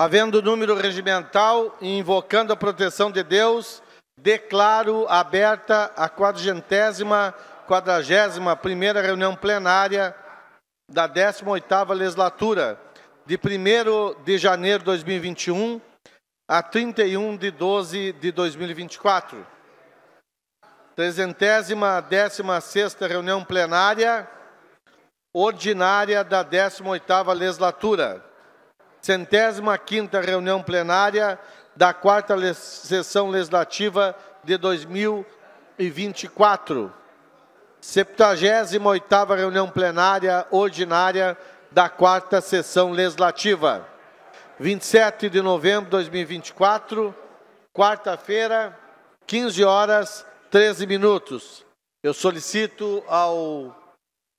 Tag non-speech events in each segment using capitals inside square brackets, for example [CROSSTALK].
Havendo número regimental e invocando a proteção de Deus, declaro aberta a quadragésima, quadragésima primeira reunião plenária da 18ª legislatura, de 1 de janeiro de 2021 a 31 de 12 de 2024. Trezentésima, décima sexta reunião plenária ordinária da 18ª legislatura centésima quinta reunião plenária da quarta sessão legislativa de 2024. 78ª reunião plenária ordinária da quarta sessão legislativa. 27 de novembro de 2024, quarta-feira, 15 horas 13 minutos. Eu solicito ao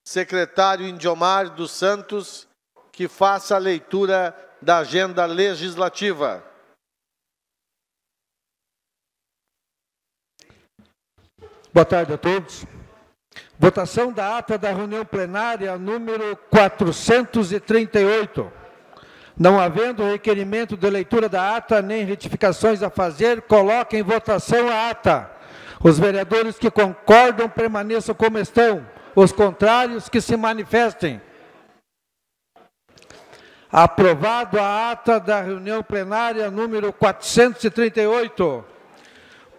secretário Indiomar dos Santos que faça a leitura da agenda legislativa. Boa tarde a todos. Votação da ata da reunião plenária número 438. Não havendo requerimento de leitura da ata nem retificações a fazer, coloque em votação a ata. Os vereadores que concordam permaneçam como estão. Os contrários que se manifestem. Aprovado a ata da reunião plenária número 438.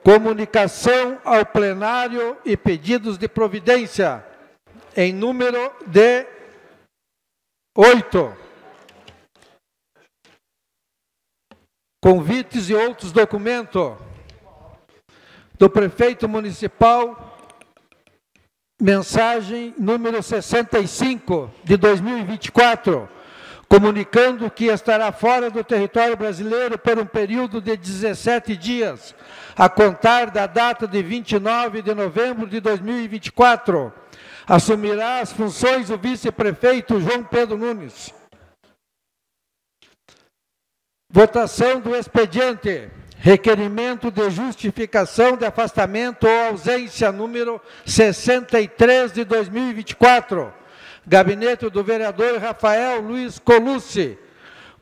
Comunicação ao plenário e pedidos de providência em número de 8. Convites e outros documentos do prefeito municipal mensagem número 65 de 2024 comunicando que estará fora do território brasileiro por um período de 17 dias, a contar da data de 29 de novembro de 2024. Assumirá as funções o vice-prefeito João Pedro Nunes. Votação do expediente. Requerimento de justificação de afastamento ou ausência número 63 de 2024 gabinete do vereador Rafael Luiz Colucci,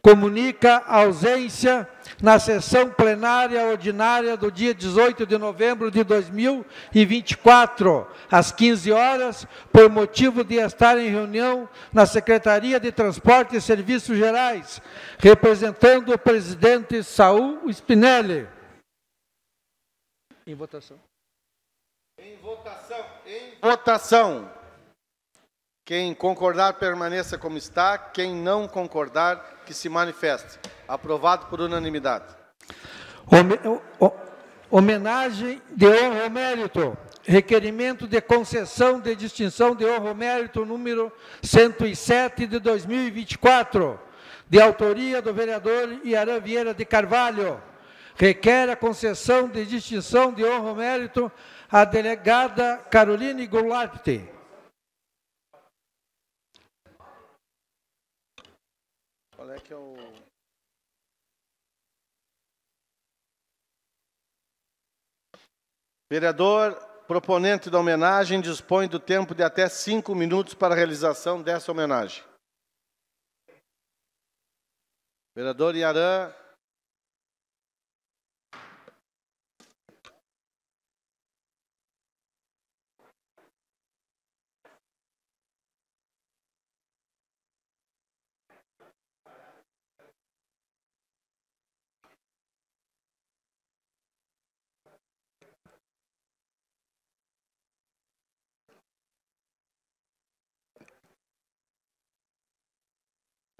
comunica ausência na sessão plenária ordinária do dia 18 de novembro de 2024, às 15 horas, por motivo de estar em reunião na Secretaria de Transporte e Serviços Gerais, representando o presidente Saul Spinelli. Em votação. Em votação. Em votação. Quem concordar, permaneça como está. Quem não concordar, que se manifeste. Aprovado por unanimidade. Homenagem de honra ao mérito. Requerimento de concessão de distinção de honra ao mérito número 107 de 2024, de autoria do vereador Iaran Vieira de Carvalho. Requer a concessão de distinção de honra ao mérito à delegada Caroline Goulart é, é Vereador proponente da homenagem dispõe do tempo de até cinco minutos para a realização dessa homenagem. Vereador Iaran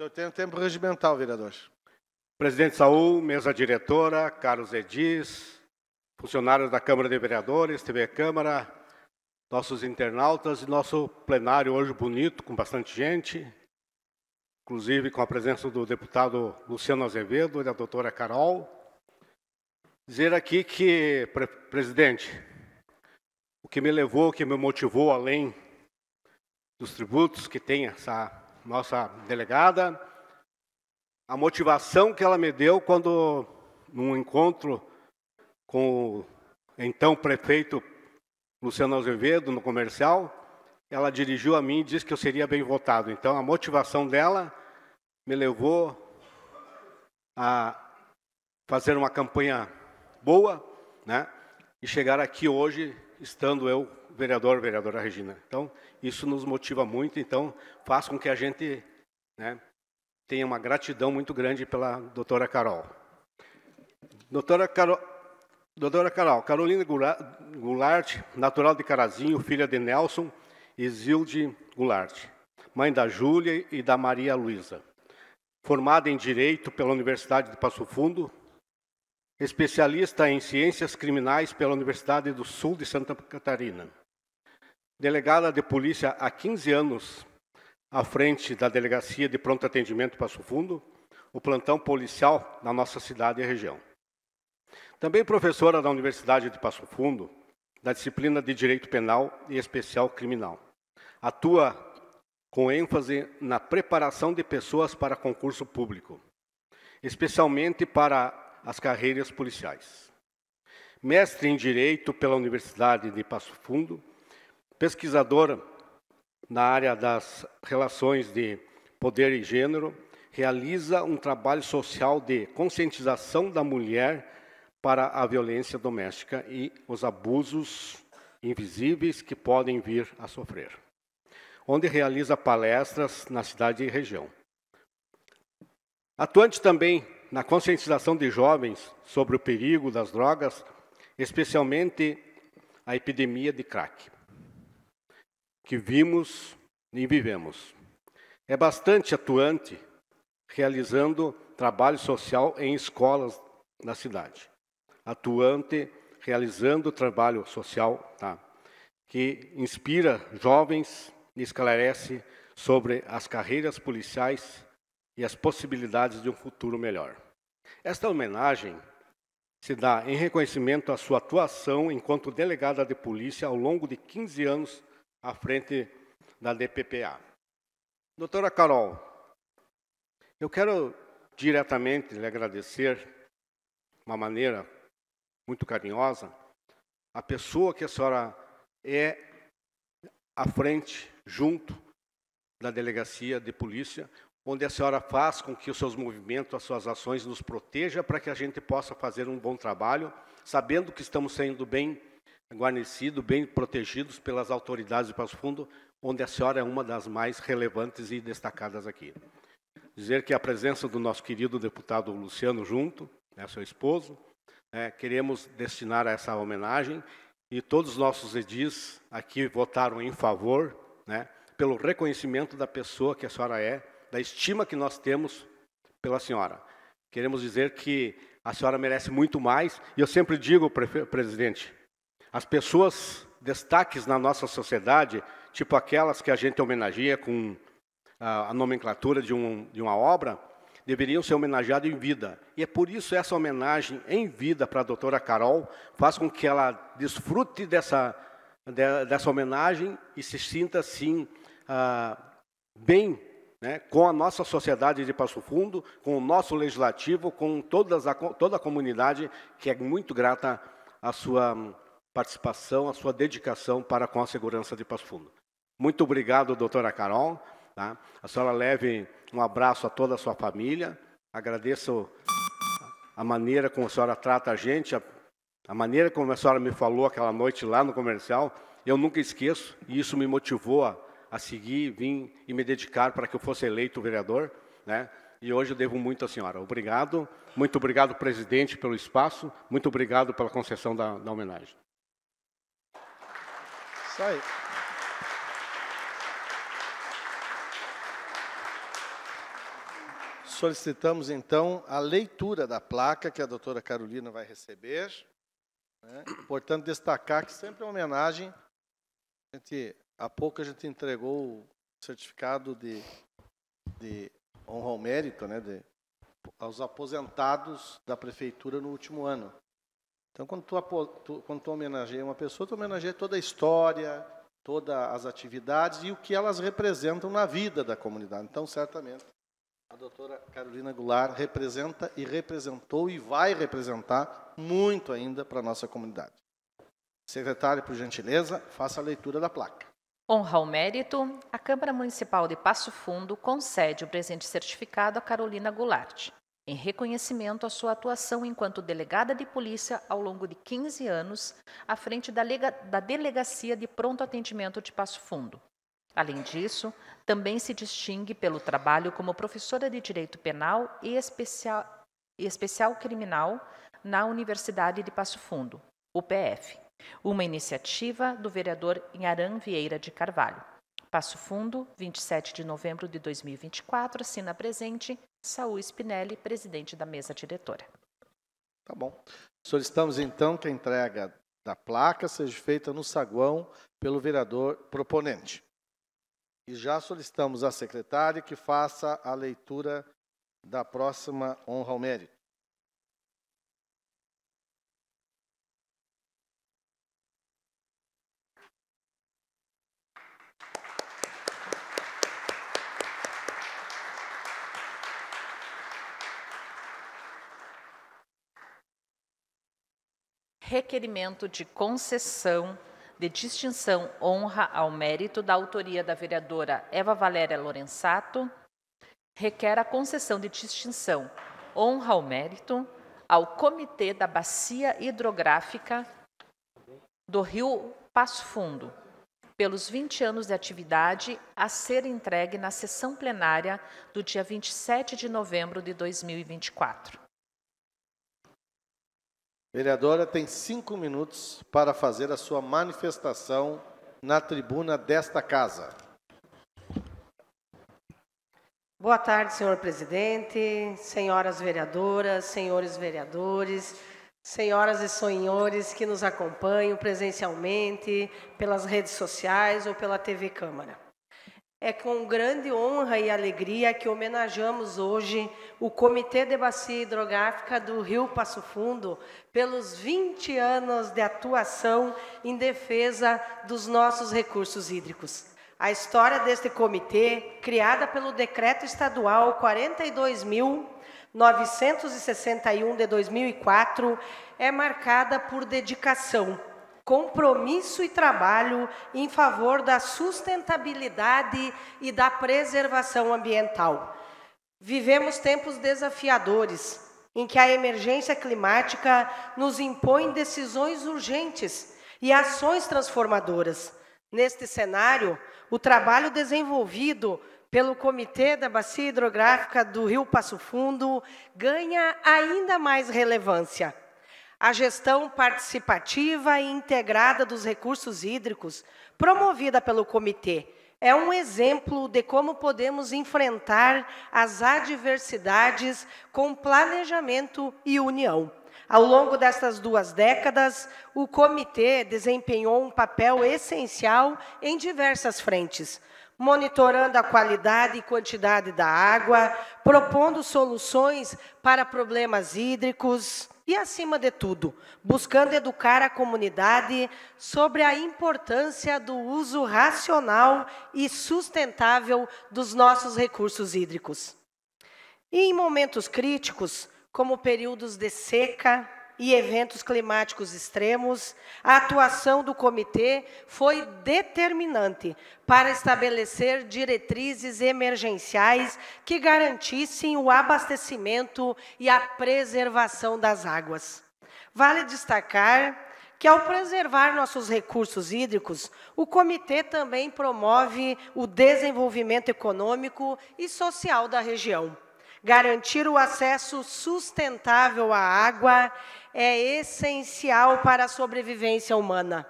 Eu tenho tempo regimental, vereador. Presidente Saul, mesa diretora, Carlos Edis, funcionários da Câmara de Vereadores, TV Câmara, nossos internautas e nosso plenário hoje bonito, com bastante gente, inclusive com a presença do deputado Luciano Azevedo e da doutora Carol. Dizer aqui que, pre presidente, o que me levou, o que me motivou além dos tributos que tem essa nossa delegada, a motivação que ela me deu quando, num encontro com o então prefeito Luciano Azevedo, no comercial, ela dirigiu a mim e disse que eu seria bem votado. Então, a motivação dela me levou a fazer uma campanha boa, né? E chegar aqui hoje, estando eu vereador, vereadora Regina. Então, isso nos motiva muito, então faz com que a gente né, tenha uma gratidão muito grande pela doutora Carol. Doutora Carol, doutora Carol Carolina Goulart, natural de Carazinho, filha de Nelson e Zilde Goulart, mãe da Júlia e da Maria Luísa. Formada em Direito pela Universidade de Passo Fundo, especialista em Ciências Criminais pela Universidade do Sul de Santa Catarina delegada de polícia há 15 anos à frente da Delegacia de Pronto Atendimento Passo Fundo, o plantão policial na nossa cidade e região. Também professora da Universidade de Passo Fundo, da disciplina de Direito Penal e Especial Criminal. Atua com ênfase na preparação de pessoas para concurso público, especialmente para as carreiras policiais. Mestre em Direito pela Universidade de Passo Fundo, pesquisador na área das relações de poder e gênero, realiza um trabalho social de conscientização da mulher para a violência doméstica e os abusos invisíveis que podem vir a sofrer, onde realiza palestras na cidade e região. Atuante também na conscientização de jovens sobre o perigo das drogas, especialmente a epidemia de crack que vimos e vivemos. É bastante atuante, realizando trabalho social em escolas na cidade. Atuante, realizando trabalho social tá? que inspira jovens e esclarece sobre as carreiras policiais e as possibilidades de um futuro melhor. Esta homenagem se dá em reconhecimento à sua atuação enquanto delegada de polícia ao longo de 15 anos à frente da DPPA. Doutora Carol, eu quero diretamente lhe agradecer de uma maneira muito carinhosa a pessoa que a senhora é à frente, junto da delegacia de polícia, onde a senhora faz com que os seus movimentos, as suas ações nos proteja para que a gente possa fazer um bom trabalho, sabendo que estamos sendo bem guarnecido, bem protegidos pelas autoridades de Passo Fundo, onde a senhora é uma das mais relevantes e destacadas aqui. Dizer que a presença do nosso querido deputado Luciano Junto, né, seu esposo, né, queremos destinar a essa homenagem e todos os nossos edis aqui votaram em favor, né, pelo reconhecimento da pessoa que a senhora é, da estima que nós temos pela senhora. Queremos dizer que a senhora merece muito mais, e eu sempre digo, presidente, as pessoas destaques na nossa sociedade, tipo aquelas que a gente homenageia com ah, a, nomenclatura de, um, de uma obra, deveriam ser homenageadas em vida. E é por isso essa homenagem em vida para a doutora Carol faz com que ela desfrute dessa, de, dessa homenagem e se sinta, sim ah, bem né, com a nossa sociedade de Passo Fundo, com o nosso legislativo, com todas a, toda a comunidade que é muito grata à sua participação, a sua dedicação para com a segurança de Passo Fundo. Muito obrigado, doutora Carol. Tá? A senhora leve um abraço a toda a sua família. Agradeço a maneira como a senhora trata a gente, a, a maneira como a senhora me falou aquela noite lá no comercial. Eu nunca esqueço e isso me motivou a, a seguir, vim e me dedicar para que eu fosse eleito vereador. Né? E hoje eu devo muito à senhora. Obrigado. Muito obrigado, presidente, pelo espaço. Muito obrigado pela concessão da, da homenagem. Isso aí. Solicitamos, então, a leitura da placa que a doutora Carolina vai receber. Né? Importante destacar que sempre é uma homenagem. A gente, há pouco a gente entregou o certificado de, de honra ao mérito né, de, aos aposentados da prefeitura no último ano. Então, quando tu, tu, quando tu homenageia uma pessoa, tu homenageia toda a história, todas as atividades e o que elas representam na vida da comunidade. Então, certamente, a doutora Carolina Goulart representa e representou e vai representar muito ainda para a nossa comunidade. Secretário, por gentileza, faça a leitura da placa. Honra ao mérito, a Câmara Municipal de Passo Fundo concede o presente certificado a Carolina Goulart em reconhecimento à sua atuação enquanto delegada de polícia ao longo de 15 anos, à frente da, Lega, da Delegacia de Pronto Atendimento de Passo Fundo. Além disso, também se distingue pelo trabalho como professora de Direito Penal e Especial, especial Criminal na Universidade de Passo Fundo, UPF, uma iniciativa do vereador Inharan Vieira de Carvalho. Passo Fundo, 27 de novembro de 2024, assina presente, Saúl Spinelli, presidente da mesa diretora. Tá bom. Solicitamos então que a entrega da placa seja feita no saguão pelo vereador proponente. E já solicitamos à secretária que faça a leitura da próxima honra ao mérito. requerimento de concessão de distinção honra ao mérito da autoria da vereadora Eva Valéria Lorenzato, requer a concessão de distinção honra ao mérito ao Comitê da Bacia Hidrográfica do Rio Passo Fundo, pelos 20 anos de atividade a ser entregue na sessão plenária do dia 27 de novembro de 2024. Vereadora tem cinco minutos para fazer a sua manifestação na tribuna desta casa. Boa tarde, senhor presidente, senhoras vereadoras, senhores vereadores, senhoras e senhores que nos acompanham presencialmente pelas redes sociais ou pela TV Câmara. É com grande honra e alegria que homenageamos hoje o Comitê de Bacia Hidrográfica do Rio Passo Fundo pelos 20 anos de atuação em defesa dos nossos recursos hídricos. A história deste comitê, criada pelo Decreto Estadual 42.961 de 2004, é marcada por dedicação compromisso e trabalho em favor da sustentabilidade e da preservação ambiental. Vivemos tempos desafiadores em que a emergência climática nos impõe decisões urgentes e ações transformadoras. Neste cenário, o trabalho desenvolvido pelo Comitê da Bacia Hidrográfica do Rio Passo Fundo ganha ainda mais relevância a gestão participativa e integrada dos recursos hídricos, promovida pelo comitê, é um exemplo de como podemos enfrentar as adversidades com planejamento e união. Ao longo destas duas décadas, o comitê desempenhou um papel essencial em diversas frentes, monitorando a qualidade e quantidade da água, propondo soluções para problemas hídricos, e, acima de tudo, buscando educar a comunidade sobre a importância do uso racional e sustentável dos nossos recursos hídricos. E em momentos críticos, como períodos de seca, e eventos climáticos extremos, a atuação do comitê foi determinante para estabelecer diretrizes emergenciais que garantissem o abastecimento e a preservação das águas. Vale destacar que, ao preservar nossos recursos hídricos, o comitê também promove o desenvolvimento econômico e social da região, garantir o acesso sustentável à água é essencial para a sobrevivência humana,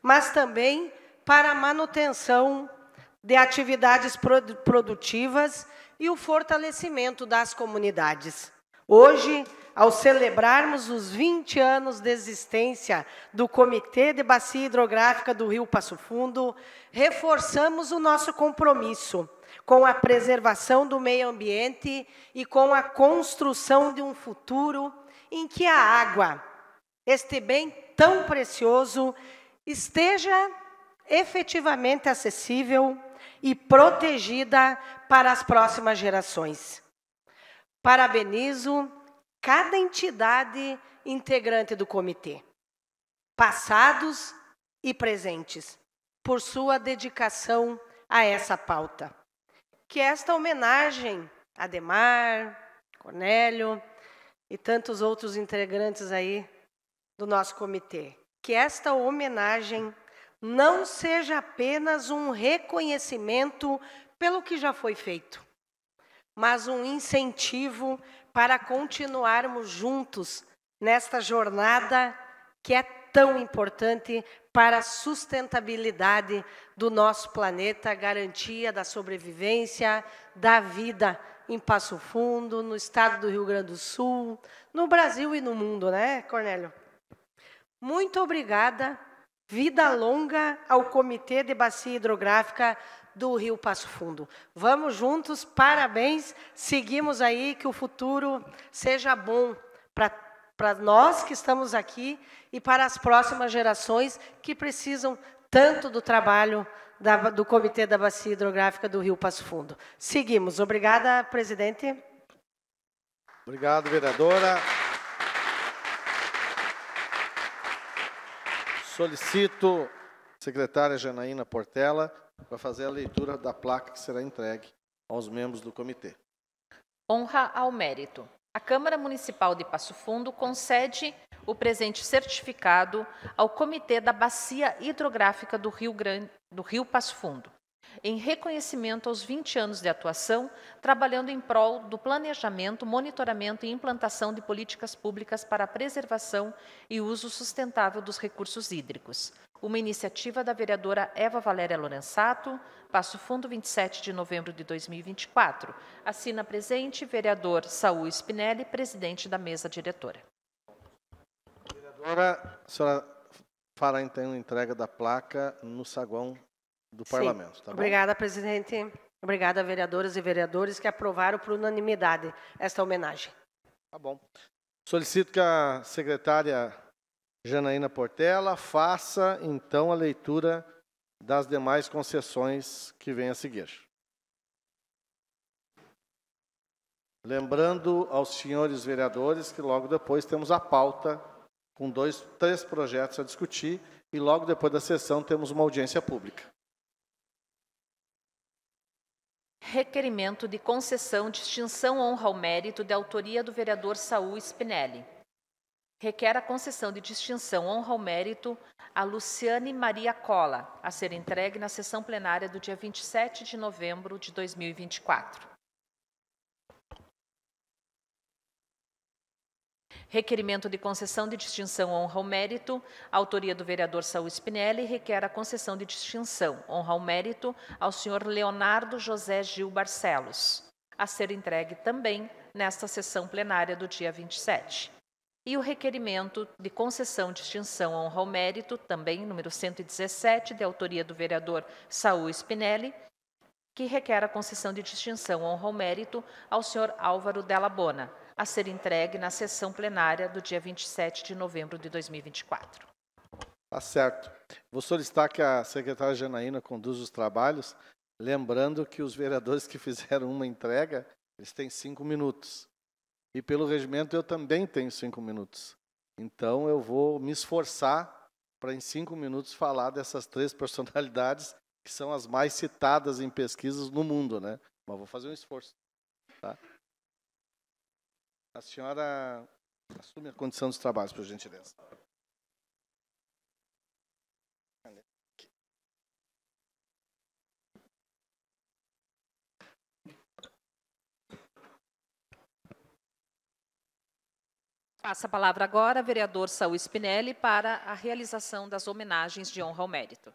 mas também para a manutenção de atividades produtivas e o fortalecimento das comunidades. Hoje, ao celebrarmos os 20 anos de existência do Comitê de Bacia Hidrográfica do Rio Passo Fundo, reforçamos o nosso compromisso com a preservação do meio ambiente e com a construção de um futuro em que a água, este bem tão precioso, esteja efetivamente acessível e protegida para as próximas gerações. Parabenizo cada entidade integrante do comitê, passados e presentes, por sua dedicação a essa pauta. Que esta homenagem, Ademar, Cornélio, e tantos outros integrantes aí do nosso comitê. Que esta homenagem não seja apenas um reconhecimento pelo que já foi feito, mas um incentivo para continuarmos juntos nesta jornada que é tão importante para a sustentabilidade do nosso planeta, garantia da sobrevivência, da vida em Passo Fundo, no estado do Rio Grande do Sul, no Brasil e no mundo, né, Cornélio? Muito obrigada. Vida longa ao Comitê de Bacia Hidrográfica do Rio Passo Fundo. Vamos juntos, parabéns. Seguimos aí que o futuro seja bom para nós que estamos aqui e para as próximas gerações que precisam tanto do trabalho da, do Comitê da Bacia Hidrográfica do Rio Passo Fundo. Seguimos. Obrigada, presidente. Obrigado, vereadora. Solicito a secretária Janaína Portela para fazer a leitura da placa que será entregue aos membros do comitê. Honra ao mérito. A Câmara Municipal de Passo Fundo concede o presente certificado ao Comitê da Bacia Hidrográfica do Rio, Grande, do Rio Passo Fundo, em reconhecimento aos 20 anos de atuação, trabalhando em prol do planejamento, monitoramento e implantação de políticas públicas para a preservação e uso sustentável dos recursos hídricos uma iniciativa da vereadora Eva Valéria Lorenzato, Passo Fundo, 27 de novembro de 2024. Assina presente, vereador Saul Spinelli, presidente da mesa diretora. Vereadora, a senhora fará então entrega da placa no saguão do Sim. parlamento. Tá Obrigada, presidente. Obrigada, vereadoras e vereadores que aprovaram por unanimidade esta homenagem. Tá bom. Solicito que a secretária Janaína Portela faça então a leitura das demais concessões que vêm a seguir. Lembrando aos senhores vereadores que logo depois temos a pauta com dois, três projetos a discutir e logo depois da sessão temos uma audiência pública. Requerimento de concessão de extinção honra ao mérito de autoria do vereador Saul Spinelli requer a concessão de distinção honra ao mérito a Luciane Maria Cola, a ser entregue na sessão plenária do dia 27 de novembro de 2024. Requerimento de concessão de distinção honra ao mérito, autoria do vereador Saúl Spinelli, requer a concessão de distinção honra ao mérito ao senhor Leonardo José Gil Barcelos, a ser entregue também nesta sessão plenária do dia 27 e o requerimento de concessão de extinção honra ao mérito, também número 117, de autoria do vereador Saul Spinelli, que requer a concessão de distinção honra ao mérito ao senhor Álvaro Della Bona, a ser entregue na sessão plenária do dia 27 de novembro de 2024. Tá certo. Vou solicitar que a secretária Janaína conduza os trabalhos, lembrando que os vereadores que fizeram uma entrega, eles têm cinco minutos. E pelo regimento eu também tenho cinco minutos. Então eu vou me esforçar para em cinco minutos falar dessas três [LAUGHS] personalidades que são as mais citadas em pesquisas no mundo, né? Mas vou fazer um esforço. Tá? A senhora assume a condição dos trabalhos, por gentileza. Passa a palavra agora, vereador Saul Spinelli, para a realização das homenagens de honra ao mérito.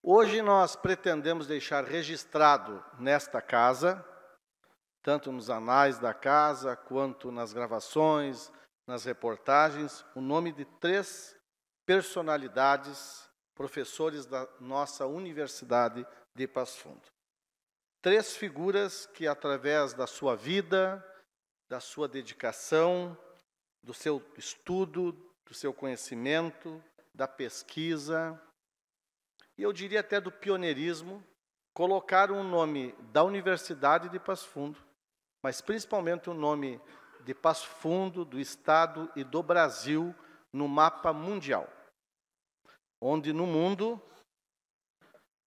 Hoje nós pretendemos deixar registrado nesta casa, tanto nos anais da casa, quanto nas gravações, nas reportagens, o nome de três personalidades, professores da nossa Universidade de Passo Fundo. Três figuras que, através da sua vida, da sua dedicação, do seu estudo, do seu conhecimento, da pesquisa, e eu diria até do pioneirismo, colocar o nome da Universidade de Passo Fundo, mas principalmente o nome de Passo Fundo, do Estado e do Brasil no mapa mundial, onde no mundo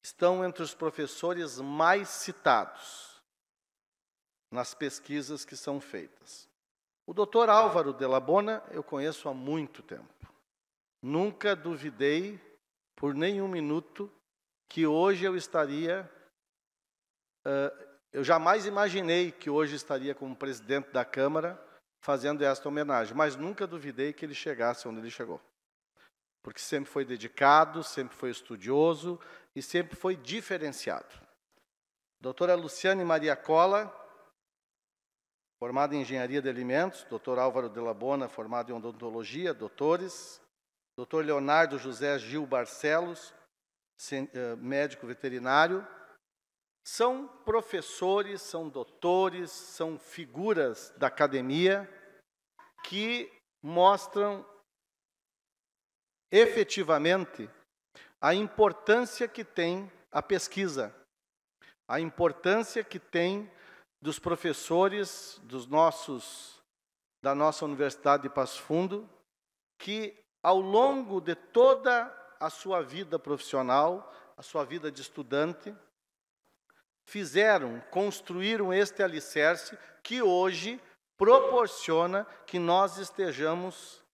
estão entre os professores mais citados nas pesquisas que são feitas. O doutor Álvaro de Labona eu conheço há muito tempo. Nunca duvidei por nenhum minuto que hoje eu estaria. Uh, eu jamais imaginei que hoje estaria como presidente da Câmara fazendo esta homenagem, mas nunca duvidei que ele chegasse onde ele chegou. Porque sempre foi dedicado, sempre foi estudioso e sempre foi diferenciado. Doutora Luciane Maria Cola, formado em Engenharia de Alimentos, doutor Álvaro de Labona, formado em Odontologia, doutores, doutor Leonardo José Gil Barcelos, eh, médico veterinário, são professores, são doutores, são figuras da academia que mostram efetivamente a importância que tem a pesquisa, a importância que tem dos professores dos nossos da nossa Universidade de Passo Fundo, que ao longo de toda a sua vida profissional, a sua vida de estudante, fizeram, construíram este alicerce que hoje proporciona que nós estejamos,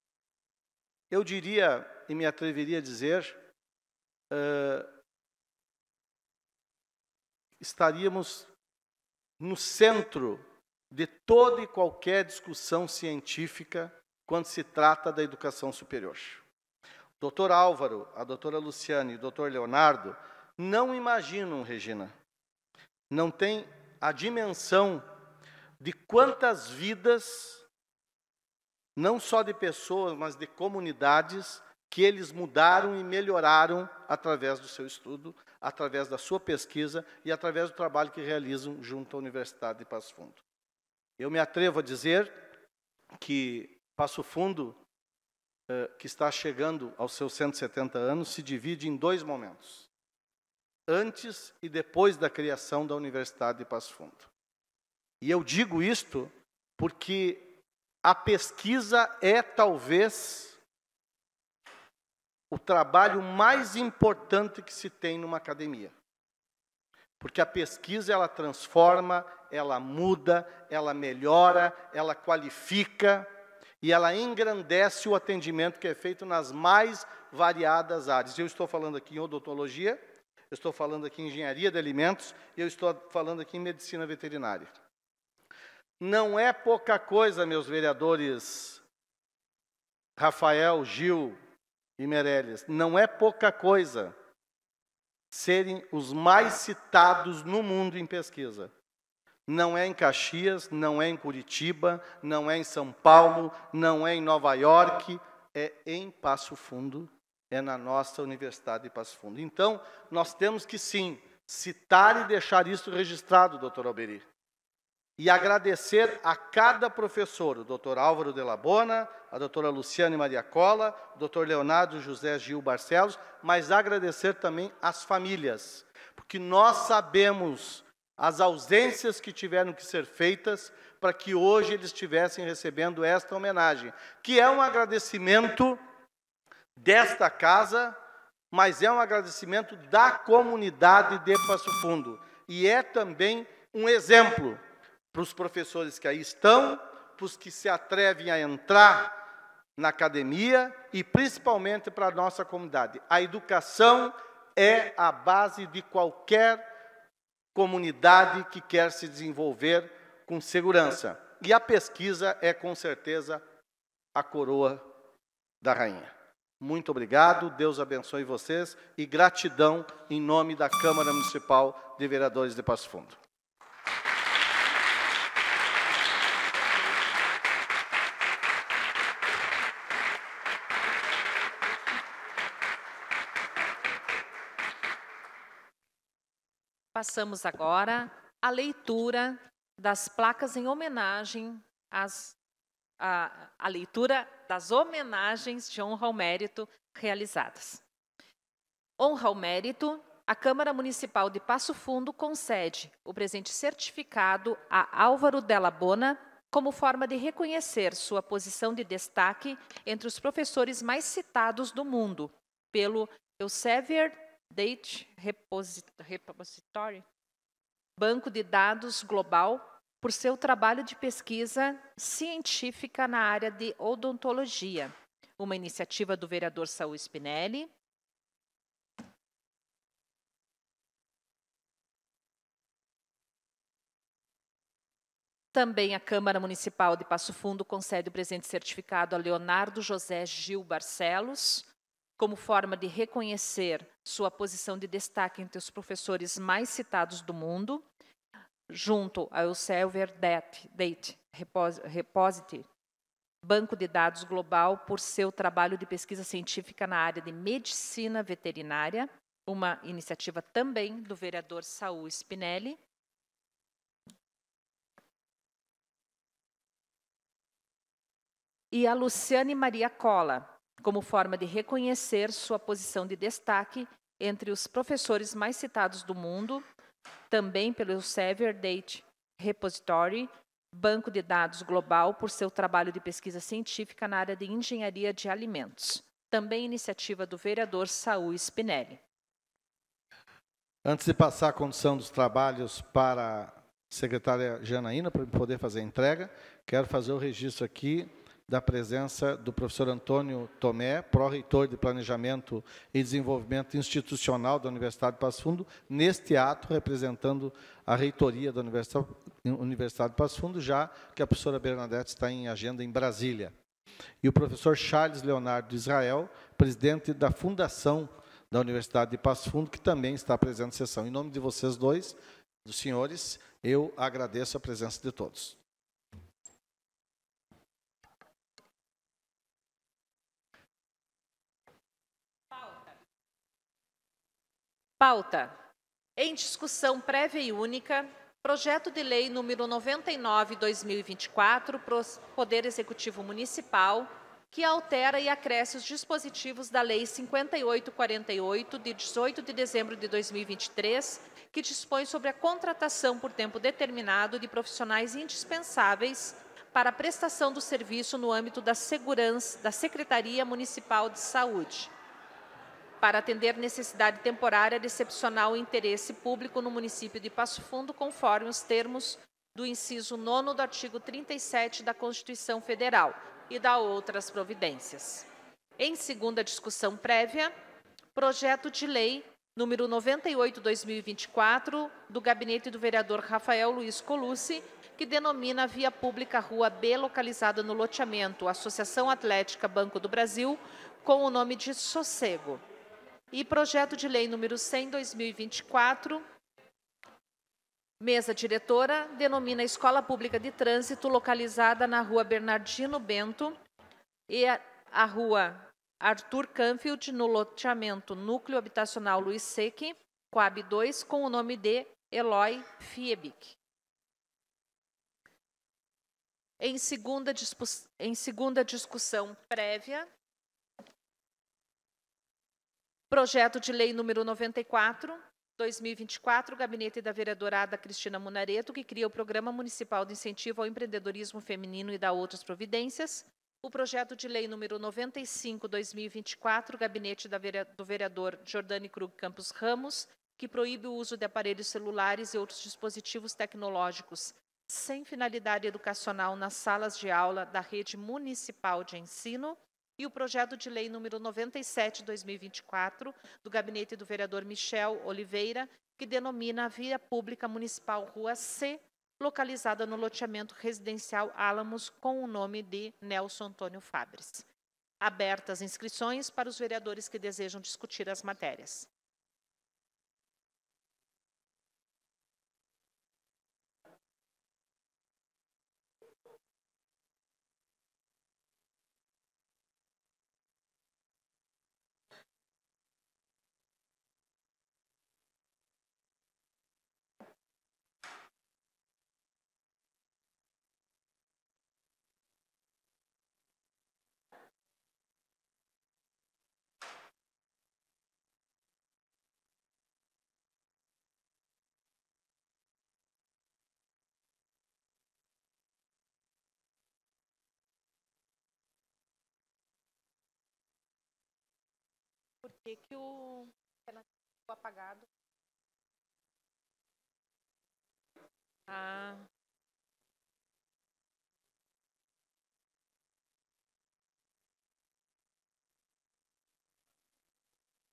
eu diria e me atreveria a dizer, uh, estaríamos no centro de toda e qualquer discussão científica quando se trata da educação superior. doutor Álvaro, a doutora Luciane e o doutor Leonardo não imaginam, Regina, não tem a dimensão de quantas vidas, não só de pessoas, mas de comunidades, que eles mudaram e melhoraram através do seu estudo através da sua pesquisa e através do trabalho que realizam junto à Universidade de Passo Fundo. Eu me atrevo a dizer que Passo Fundo, eh, que está chegando aos seus 170 anos, se divide em dois momentos: antes e depois da criação da Universidade de Passo Fundo. E eu digo isto porque a pesquisa é talvez o trabalho mais importante que se tem numa academia. Porque a pesquisa ela transforma, ela muda, ela melhora, ela qualifica e ela engrandece o atendimento que é feito nas mais variadas áreas. Eu estou falando aqui em odontologia, eu estou falando aqui em engenharia de alimentos, e eu estou falando aqui em medicina veterinária. Não é pouca coisa, meus vereadores Rafael, Gil, e Meirelles, não é pouca coisa serem os mais citados no mundo em pesquisa. Não é em Caxias, não é em Curitiba, não é em São Paulo, não é em Nova York, é em Passo Fundo, é na nossa Universidade de Passo Fundo. Então, nós temos que sim citar e deixar isso registrado, doutor Alberi e agradecer a cada professor, o Dr. Álvaro de Labona, a doutora Luciane Maria Cola, o Dr. Leonardo José Gil Barcelos, mas agradecer também às famílias, porque nós sabemos as ausências que tiveram que ser feitas para que hoje eles estivessem recebendo esta homenagem, que é um agradecimento desta casa, mas é um agradecimento da comunidade de Passo Fundo e é também um exemplo para os professores que aí estão, para os que se atrevem a entrar na academia e principalmente para a nossa comunidade. A educação é a base de qualquer comunidade que quer se desenvolver com segurança. E a pesquisa é, com certeza, a coroa da rainha. Muito obrigado, Deus abençoe vocês e gratidão em nome da Câmara Municipal de Vereadores de Passo Fundo. Passamos agora à leitura das placas em homenagem às, à, leitura das homenagens de honra ao mérito realizadas. Honra ao mérito, a Câmara Municipal de Passo Fundo concede o presente certificado a Álvaro Della Bona como forma de reconhecer sua posição de destaque entre os professores mais citados do mundo pelo Elsevier Date Repository, banco de dados global, por seu trabalho de pesquisa científica na área de odontologia, uma iniciativa do vereador Saul Spinelli. Também a Câmara Municipal de Passo Fundo concede o presente certificado a Leonardo José Gil Barcelos, como forma de reconhecer sua posição de destaque entre os professores mais citados do mundo, junto ao Elsevier Date Repository, banco de dados global, por seu trabalho de pesquisa científica na área de medicina veterinária, uma iniciativa também do vereador Saul Spinelli. E a Luciane Maria Cola, como forma de reconhecer sua posição de destaque entre os professores mais citados do mundo, também pelo Sever Date Repository, banco de dados global, por seu trabalho de pesquisa científica na área de engenharia de alimentos. Também iniciativa do vereador Saul Spinelli. Antes de passar a condição dos trabalhos para a secretária Janaína, para poder fazer a entrega, quero fazer o registro aqui da presença do professor Antônio Tomé, pró-reitor de Planejamento e Desenvolvimento Institucional da Universidade de Passo Fundo, neste ato, representando a reitoria da Universidade de Passo Fundo, já que a professora Bernadette está em agenda em Brasília. E o professor Charles Leonardo Israel, presidente da Fundação da Universidade de Passo Fundo, que também está presente na sessão. Em nome de vocês dois, dos senhores, eu agradeço a presença de todos. Pauta. Em discussão prévia e única, projeto de lei número 99/2024 para o Poder Executivo Municipal, que altera e acresce os dispositivos da Lei 5848 de 18 de dezembro de 2023, que dispõe sobre a contratação por tempo determinado de profissionais indispensáveis para a prestação do serviço no âmbito da segurança da Secretaria Municipal de Saúde para atender necessidade temporária de excepcional interesse público no município de Passo Fundo, conforme os termos do inciso 9 do artigo 37 da Constituição Federal e da outras providências. Em segunda discussão prévia, projeto de lei número 98/2024 do gabinete do vereador Rafael Luiz Colucci, que denomina a via pública Rua B, localizada no loteamento Associação Atlética Banco do Brasil, com o nome de Sossego e projeto de lei número 100/2024, mesa diretora, denomina Escola Pública de Trânsito localizada na Rua Bernardino Bento e a, a Rua Arthur Canfield no loteamento Núcleo Habitacional Luiz Seque, Coab 2, com o nome de Eloy Fiebig. Em segunda, em segunda discussão prévia, Projeto de Lei número 94, 2024, gabinete da vereadora Ada Cristina Munareto, que cria o Programa Municipal de Incentivo ao Empreendedorismo Feminino e dá outras providências. O projeto de lei número 95/2024, gabinete do vereador Jordani Krug Campos Ramos, que proíbe o uso de aparelhos celulares e outros dispositivos tecnológicos sem finalidade educacional nas salas de aula da rede municipal de ensino e o projeto de lei número 97/2024 do gabinete do vereador Michel Oliveira, que denomina a via pública municipal Rua C, localizada no loteamento residencial Álamos com o nome de Nelson Antônio Fabres. Abertas inscrições para os vereadores que desejam discutir as matérias. por que, que o, apagado. Ah.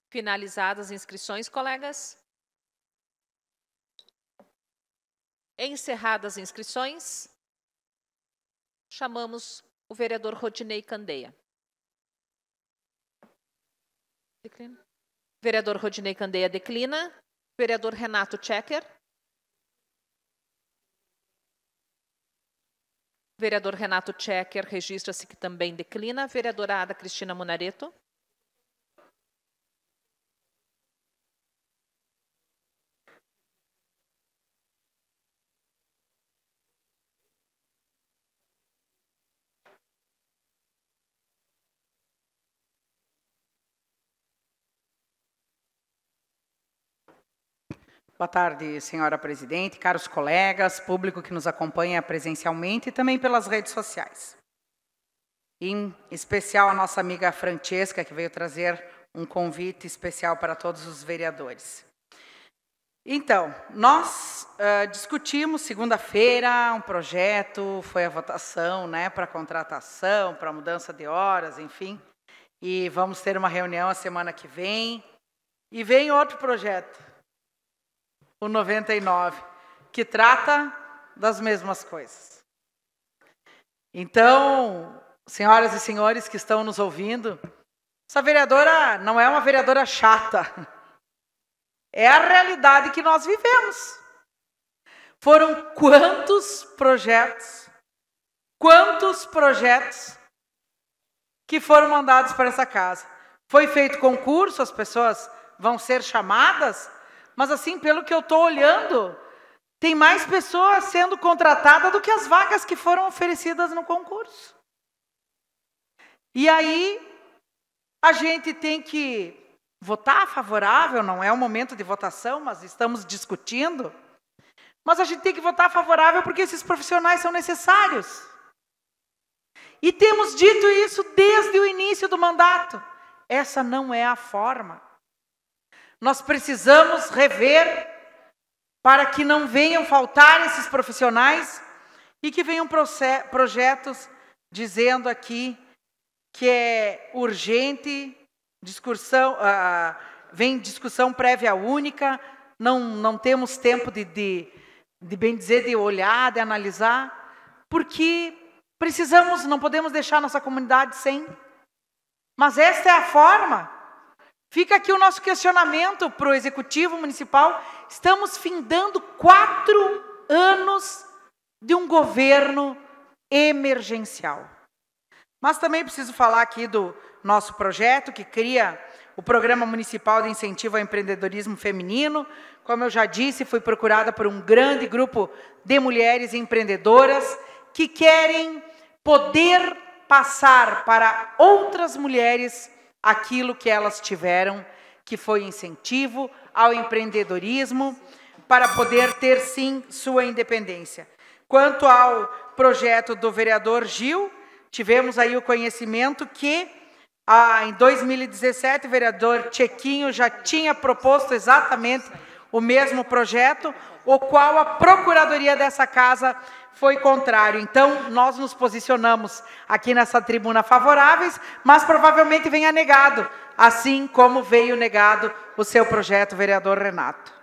Finalizadas as inscrições, colegas? Encerradas as inscrições, chamamos o vereador Rodinei Candeia. Declina. Vereador Rodinei Candeia declina. Vereador Renato Checker. Vereador Renato Checker registra-se que também declina. Vereadora Ada Cristina Munareto. Boa tarde, senhora presidente, caros colegas, público que nos acompanha presencialmente e também pelas redes sociais. Em especial a nossa amiga Francesca, que veio trazer um convite especial para todos os vereadores. Então, nós uh, discutimos segunda-feira um projeto, foi a votação né, para contratação, para mudança de horas, enfim. E vamos ter uma reunião a semana que vem. E vem outro projeto, o 99, que trata das mesmas coisas. Então, senhoras e senhores que estão nos ouvindo, essa vereadora não é uma vereadora chata. É a realidade que nós vivemos. Foram quantos projetos, quantos projetos que foram mandados para essa casa? Foi feito concurso, as pessoas vão ser chamadas mas assim, pelo que eu estou olhando, tem mais pessoas sendo contratadas do que as vagas que foram oferecidas no concurso. E aí a gente tem que votar favorável, não é o momento de votação, mas estamos discutindo. Mas a gente tem que votar favorável porque esses profissionais são necessários. E temos dito isso desde o início do mandato. Essa não é a forma. Nós precisamos rever para que não venham faltar esses profissionais e que venham projetos dizendo aqui que é urgente, discussão, ah, ah, vem discussão prévia única, não, não temos tempo de, de, de bem dizer, de olhar, de analisar, porque precisamos, não podemos deixar nossa comunidade sem. Mas esta é a forma Fica aqui o nosso questionamento para o Executivo Municipal. Estamos findando quatro anos de um governo emergencial. Mas também preciso falar aqui do nosso projeto que cria o Programa Municipal de Incentivo ao Empreendedorismo Feminino. Como eu já disse, fui procurada por um grande grupo de mulheres empreendedoras que querem poder passar para outras mulheres aquilo que elas tiveram, que foi incentivo ao empreendedorismo para poder ter sim sua independência. Quanto ao projeto do vereador Gil, tivemos aí o conhecimento que ah, em 2017 o vereador Chequinho já tinha proposto exatamente o mesmo projeto, o qual a procuradoria dessa casa foi contrário. Então, nós nos posicionamos aqui nessa tribuna favoráveis, mas provavelmente venha negado, assim como veio negado o seu projeto, vereador Renato.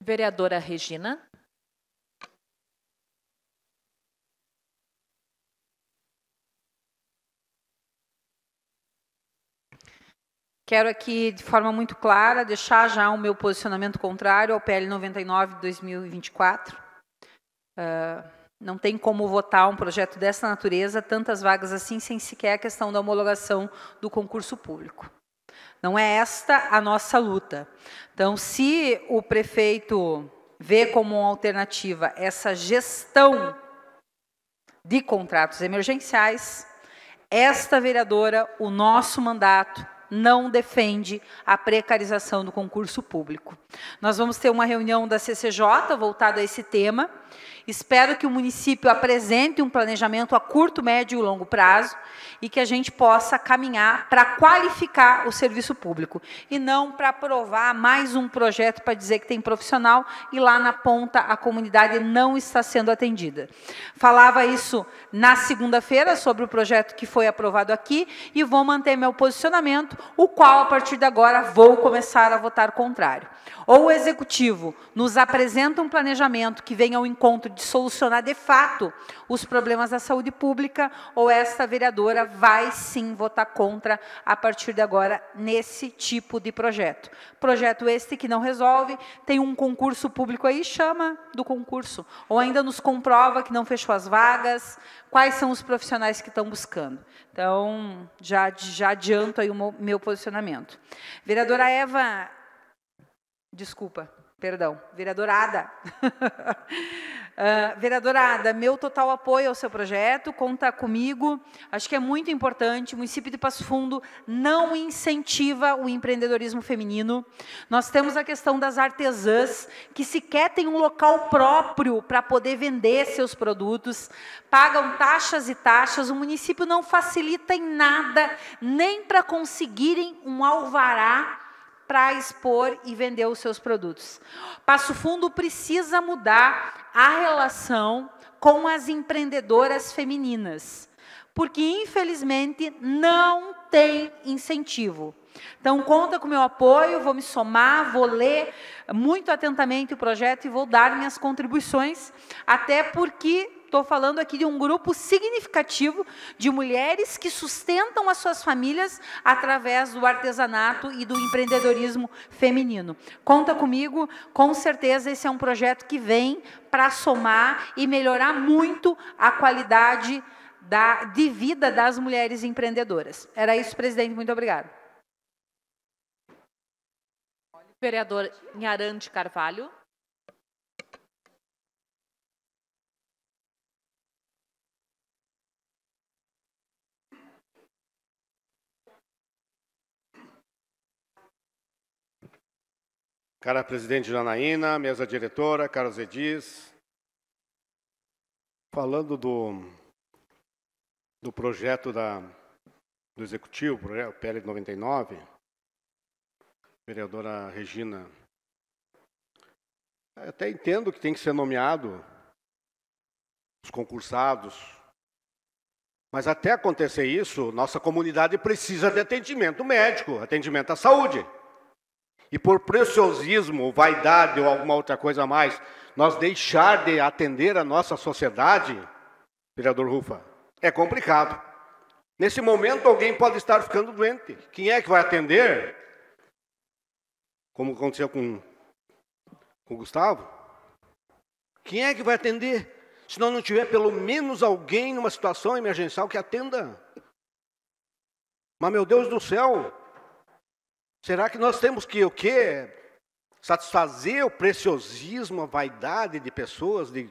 Vereadora Regina. Quero aqui, de forma muito clara, deixar já o meu posicionamento contrário ao PL 99 de 2024. Uh, ah, não tem como votar um projeto dessa natureza, tantas vagas assim, sem sequer a questão da homologação do concurso público. Não é esta a nossa luta. Então, se o prefeito vê como uma alternativa essa gestão de contratos emergenciais, esta vereadora, o nosso mandato não defende a precarização do concurso público. Nós vamos ter uma reunião da CCJ voltada a esse tema Espero que o município apresente um planejamento a curto, médio e longo prazo e que a gente possa caminhar para qualificar o serviço público e não para aprovar mais um projeto para dizer que tem profissional e lá na ponta a comunidade não está sendo atendida. Falava isso na segunda-feira sobre o projeto que foi aprovado aqui e vou manter meu posicionamento, o qual a partir de agora vou começar a votar contrário. Ou o executivo nos apresenta um planejamento que venha ao encontro de solucionar de fato os problemas da saúde pública, ou esta vereadora vai sim votar contra a partir de agora nesse tipo de projeto. Projeto este que não resolve, tem um concurso público aí, chama do concurso, ou ainda nos comprova que não fechou as vagas, quais são os profissionais que estão buscando. Então, já, já adianto aí o meu posicionamento. Vereadora Eva, desculpa, perdão, vereadora Ada. [LAUGHS] Ah, vereadora Ada, meu total apoio ao seu projeto, conta comigo. Acho que é muito importante. O município de Passo Fundo não incentiva o empreendedorismo feminino. Nós temos a questão das artesãs, que sequer têm um local próprio para poder vender seus produtos, pagam taxas e taxas. O município não facilita em nada, nem para conseguirem um alvará para expor e vender os seus produtos. Passo Fundo precisa mudar a relação com as empreendedoras femininas, porque infelizmente não tem incentivo. Então, conta com meu apoio, vou me somar, vou ler muito atentamente o projeto e vou dar minhas contribuições, até porque estou falando aqui de um grupo significativo de mulheres que sustentam as suas famílias através do artesanato e do empreendedorismo feminino. Conta comigo, com certeza esse é um projeto que vem para somar e melhorar muito a qualidade da, de vida das mulheres empreendedoras. Era isso, presidente. Muito obrigada. Vereador Nharante Carvalho. Cara presidente Janaína, mesa diretora, Carlos Edis. Falando do, do projeto da, do executivo, projeto PL 99, vereadora Regina, é, até entendo que tem que ser nomeado os concursados, mas até acontecer isso, nossa comunidade precisa de atendimento médico, atendimento à saúde e por preciosismo, vaidade ou alguma outra coisa a mais, nós deixar de atender a nossa sociedade, vereador Rufa, é complicado. Nesse momento, alguém pode estar ficando doente. Quem é que vai atender? Como aconteceu com, com o Gustavo? Quem é que vai atender? Se não, não tiver pelo menos alguém numa situação emergencial que atenda. Mas, meu Deus do céu, Será que nós temos que o quê? Satisfazer o preciosismo, a vaidade de pessoas, de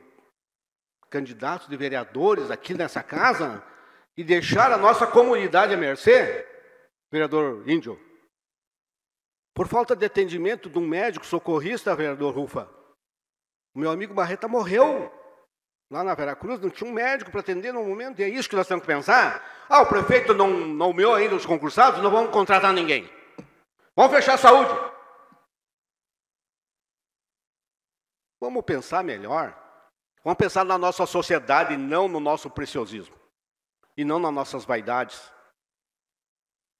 candidatos, de vereadores aqui nessa casa e deixar a nossa comunidade à mercê, vereador Índio? Por falta de atendimento de um médico socorrista, vereador Rufa, o meu amigo Barreta morreu lá na Veracruz, não tinha um médico para atender no momento, e é isso que nós temos que pensar. Ah, o prefeito não nomeou ainda os concursados, não vamos contratar ninguém. Vamos fechar a saúde. Vamos pensar melhor. Vamos pensar na nossa sociedade e não no nosso preciosismo. E não nas nossas vaidades.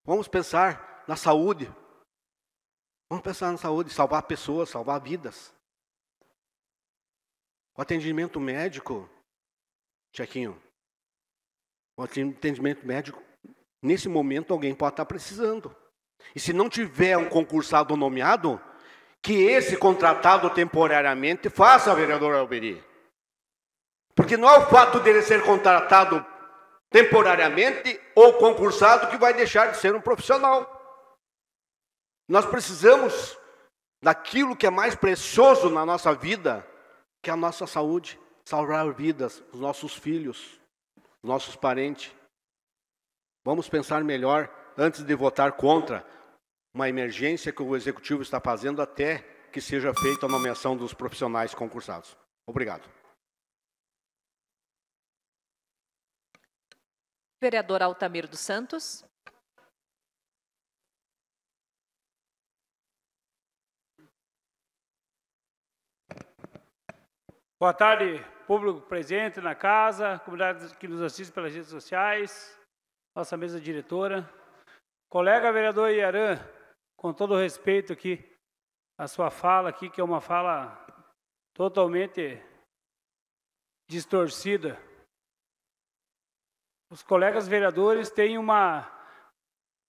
Vamos pensar na saúde. Vamos pensar na saúde, salvar pessoas, salvar vidas. O atendimento médico, Chequinho, o atendimento médico, nesse momento alguém pode estar precisando. E se não tiver um concursado nomeado, que esse contratado temporariamente faça, vereador Alberi. Porque não é o fato dele ser contratado temporariamente ou concursado que vai deixar de ser um profissional. Nós precisamos daquilo que é mais precioso na nossa vida, que é a nossa saúde, salvar vidas, os nossos filhos, os nossos parentes. Vamos pensar melhor antes de votar contra uma emergência que o Executivo está fazendo até que seja feita a nomeação dos profissionais concursados. Obrigado. Vereador Altamiro dos Santos. Boa tarde, público presente na casa, comunidade que nos assiste pelas redes sociais, nossa mesa diretora, Colega vereador Iaran, com todo respeito aqui, a sua fala aqui, que é uma fala totalmente distorcida. Os colegas vereadores têm uma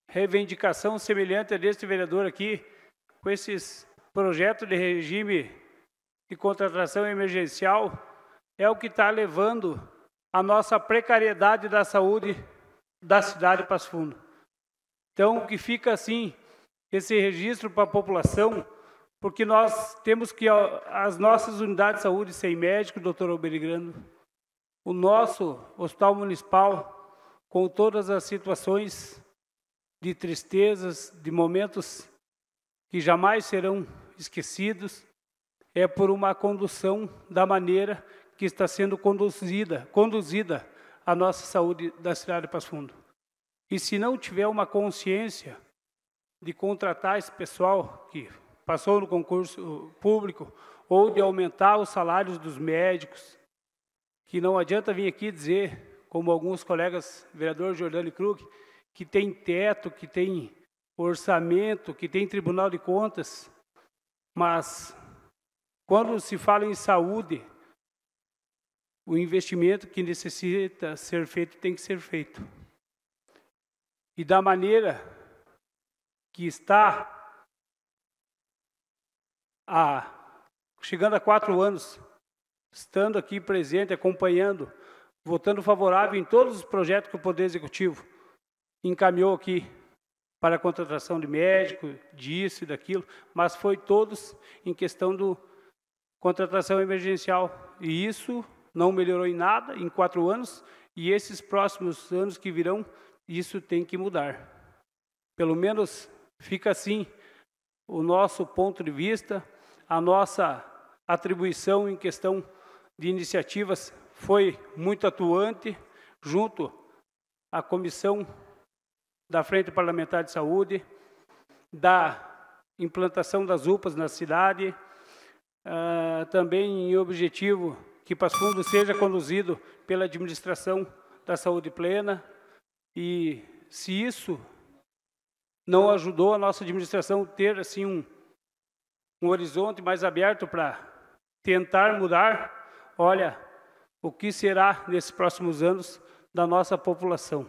reivindicação semelhante a deste vereador aqui, com esses projetos de regime de contratação emergencial, é o que está levando a nossa precariedade da saúde da cidade para os Fundo. Então, que fica assim esse registro para a população, porque nós temos que as nossas unidades de saúde sem médico, doutor Alberigrano, o nosso hospital municipal, com todas as situações de tristezas, de momentos que jamais serão esquecidos, é por uma condução da maneira que está sendo conduzida, conduzida a nossa saúde da cidade de Passo Fundo. E se não tiver uma consciência de contratar esse pessoal que passou no concurso público ou de aumentar os salários dos médicos, que não adianta vir aqui dizer, como alguns colegas, vereador Jordano Krug, que tem teto, que tem orçamento, que tem tribunal de contas, mas quando se fala em saúde, o investimento que necessita ser feito tem que ser feito e da maneira que está a, chegando a quatro anos, estando aqui presente, acompanhando, votando favorável em todos os projetos que o Poder Executivo encaminhou aqui para a contratação de médico, disso e daquilo, mas foi todos em questão do contratação emergencial. E isso não melhorou em nada em quatro anos, e esses próximos anos que virão isso tem que mudar. Pelo menos fica assim o nosso ponto de vista, a nossa atribuição em questão de iniciativas foi muito atuante junto à comissão da Frente Parlamentar de Saúde, da implantação das UPAs na cidade, uh, também em objetivo que Passo Fundo seja conduzido pela administração da saúde plena, e se isso não ajudou a nossa administração a ter assim um, um horizonte mais aberto para tentar mudar, olha o que será nesses próximos anos da nossa população.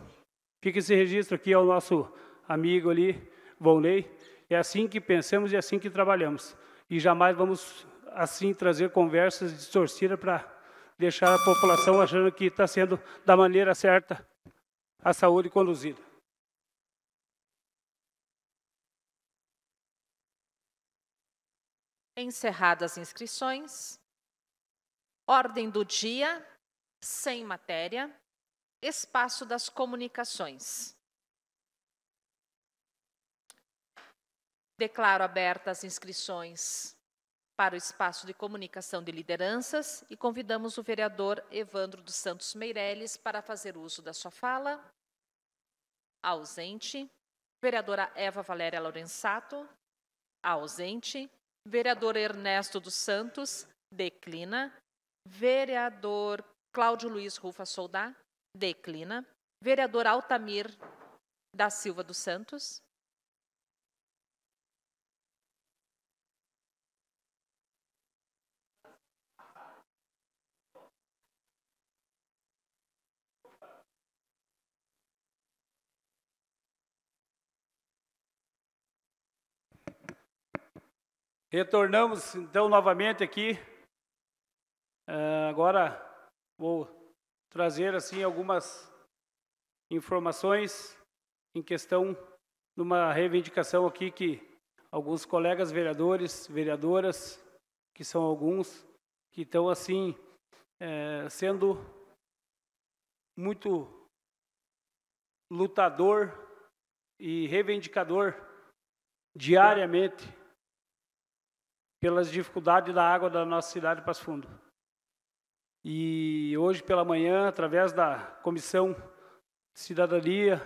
Fica esse registro aqui ao é nosso amigo ali, Volney. É assim que pensamos e é assim que trabalhamos. E jamais vamos assim trazer conversas distorcidas para deixar a população achando que está sendo da maneira certa a saúde conduzida. Encerradas as inscrições. Ordem do dia, sem matéria. Espaço das comunicações. Declaro abertas as inscrições para o espaço de comunicação de lideranças e convidamos o vereador Evandro dos Santos Meireles para fazer uso da sua fala. Ausente. Vereadora Eva Valéria Lorenzato. Ausente. Vereador Ernesto dos Santos. Declina. Vereador Cláudio Luiz Rufa Soldá. Declina. Vereador Altamir da Silva dos Santos. Retornamos então novamente aqui. Uh, agora vou trazer assim algumas informações em questão de uma reivindicação aqui que alguns colegas vereadores, vereadoras, que são alguns, que estão assim é, sendo muito lutador e reivindicador diariamente pelas dificuldades da água da nossa cidade de Passo Fundo. E hoje pela manhã, através da Comissão de Cidadania,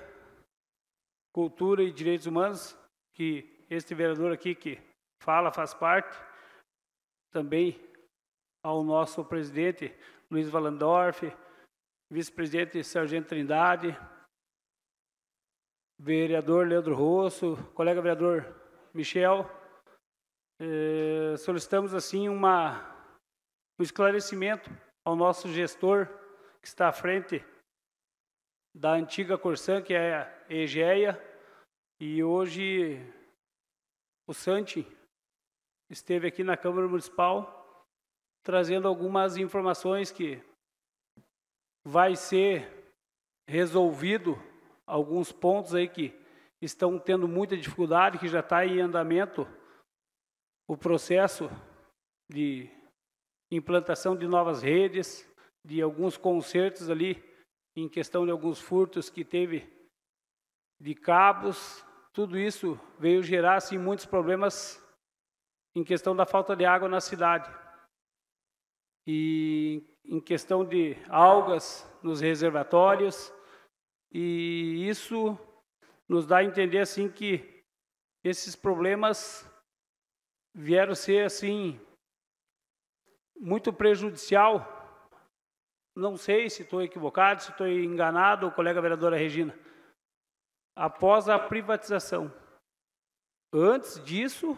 Cultura e Direitos Humanos, que este vereador aqui que fala faz parte, também ao nosso presidente Luiz Valandorf, vice-presidente Sargento Trindade, vereador Leandro Rosso, colega vereador Michel, eh, solicitamos assim uma, um esclarecimento ao nosso gestor que está à frente da antiga Corsan, que é a Egeia, e hoje o Santi esteve aqui na Câmara Municipal trazendo algumas informações que vai ser resolvido alguns pontos aí que estão tendo muita dificuldade, que já está em andamento o processo de implantação de novas redes, de alguns consertos ali, em questão de alguns furtos que teve de cabos, tudo isso veio gerar assim, muitos problemas em questão da falta de água na cidade. E em questão de algas nos reservatórios, e isso nos dá a entender assim que esses problemas vieram ser assim muito prejudicial. Não sei se estou equivocado, se estou enganado, colega vereadora Regina. Após a privatização. Antes disso,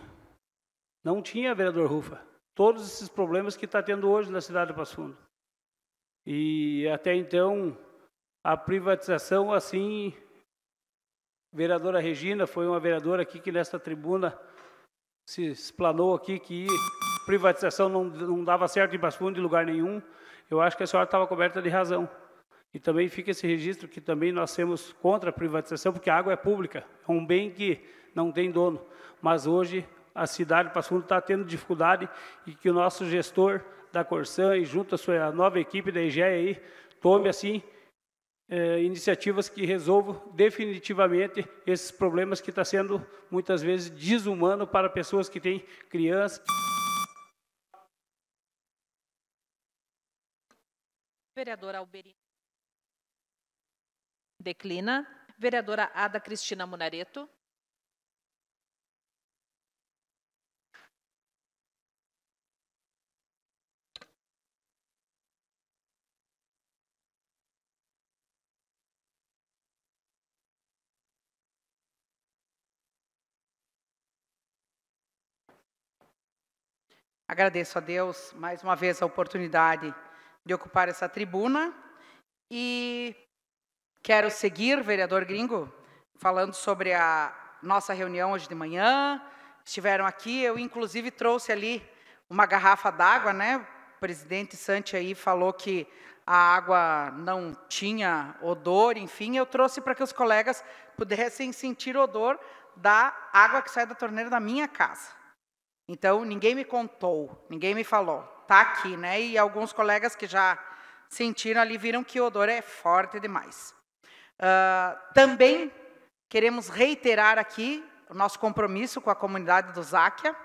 não tinha vereador Rufa. Todos esses problemas que está tendo hoje na cidade de Passo Fundo. E até então, a privatização, assim, vereadora Regina foi uma vereadora aqui que nesta tribuna se explanou aqui que privatização não, não dava certo em Passo Fundo, de lugar nenhum. Eu acho que a senhora estava coberta de razão. E também fica esse registro que também nós temos contra a privatização, porque a água é pública, é um bem que não tem dono. Mas hoje a cidade de Passo Fundo está tendo dificuldade e que o nosso gestor da Corsã e junto à sua nova equipe da EGE aí, tome assim é, iniciativas que resolvam definitivamente esses problemas que está sendo muitas vezes desumano para pessoas que têm crianças. Vereadora Alberina declina. Vereadora Ada Cristina Munareto. Agradeço a Deus mais uma vez a oportunidade de ocupar essa tribuna e quero seguir, vereador Gringo, falando sobre a nossa reunião hoje de manhã. Estiveram aqui, eu inclusive trouxe ali uma garrafa d'água, né? O presidente Santi aí falou que a água não tinha odor, enfim, eu trouxe para que os colegas pudessem sentir o odor da água que sai da torneira da minha casa. Então, ninguém me contou, ninguém me falou. Está aqui, né? E alguns colegas que já sentiram ali viram que o odor é forte demais. Uh, também queremos reiterar aqui o nosso compromisso com a comunidade do Záquia,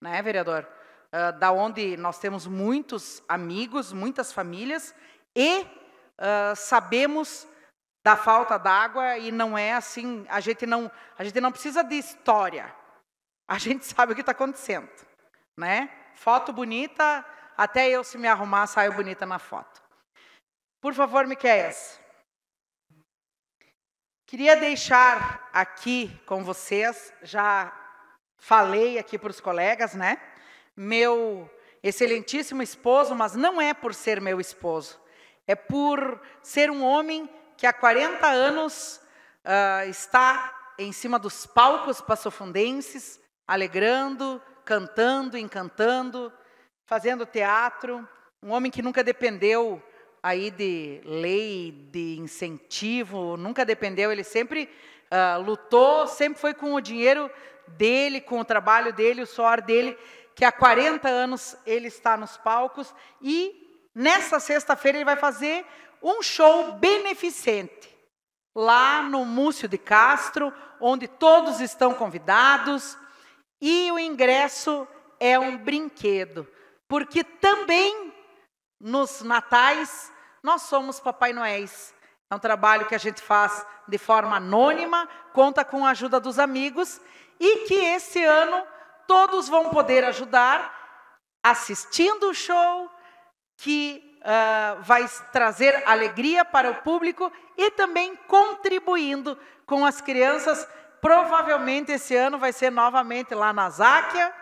né, vereador? Uh, da onde nós temos muitos amigos, muitas famílias, e uh, sabemos da falta d'água e não é assim, a gente não, a gente não precisa de história, a gente [LAUGHS] sabe o que está acontecendo, né? Foto bonita, até eu se me arrumar saio bonita na foto. Por favor, Miqueias. Queria deixar aqui com vocês, já falei aqui para os colegas, né? Meu excelentíssimo esposo, mas não é por ser meu esposo, é por ser um homem que há 40 anos uh, está em cima dos palcos passofundenses, alegrando, cantando, encantando, fazendo teatro, um homem que nunca dependeu aí de lei, de incentivo, nunca dependeu, ele sempre uh, lutou, sempre foi com o dinheiro dele, com o trabalho dele, o suor dele, que há 40 anos ele está nos palcos e nessa sexta-feira ele vai fazer um show beneficente lá no Múcio de Castro, onde todos estão convidados. E o ingresso é um brinquedo, porque também nos natais nós somos Papai Noéis. É um trabalho que a gente faz de forma anônima, conta com a ajuda dos amigos e que esse ano todos vão poder ajudar assistindo o show, que uh, vai trazer alegria para o público e também contribuindo com as crianças Provavelmente esse ano vai ser novamente lá na Záquia,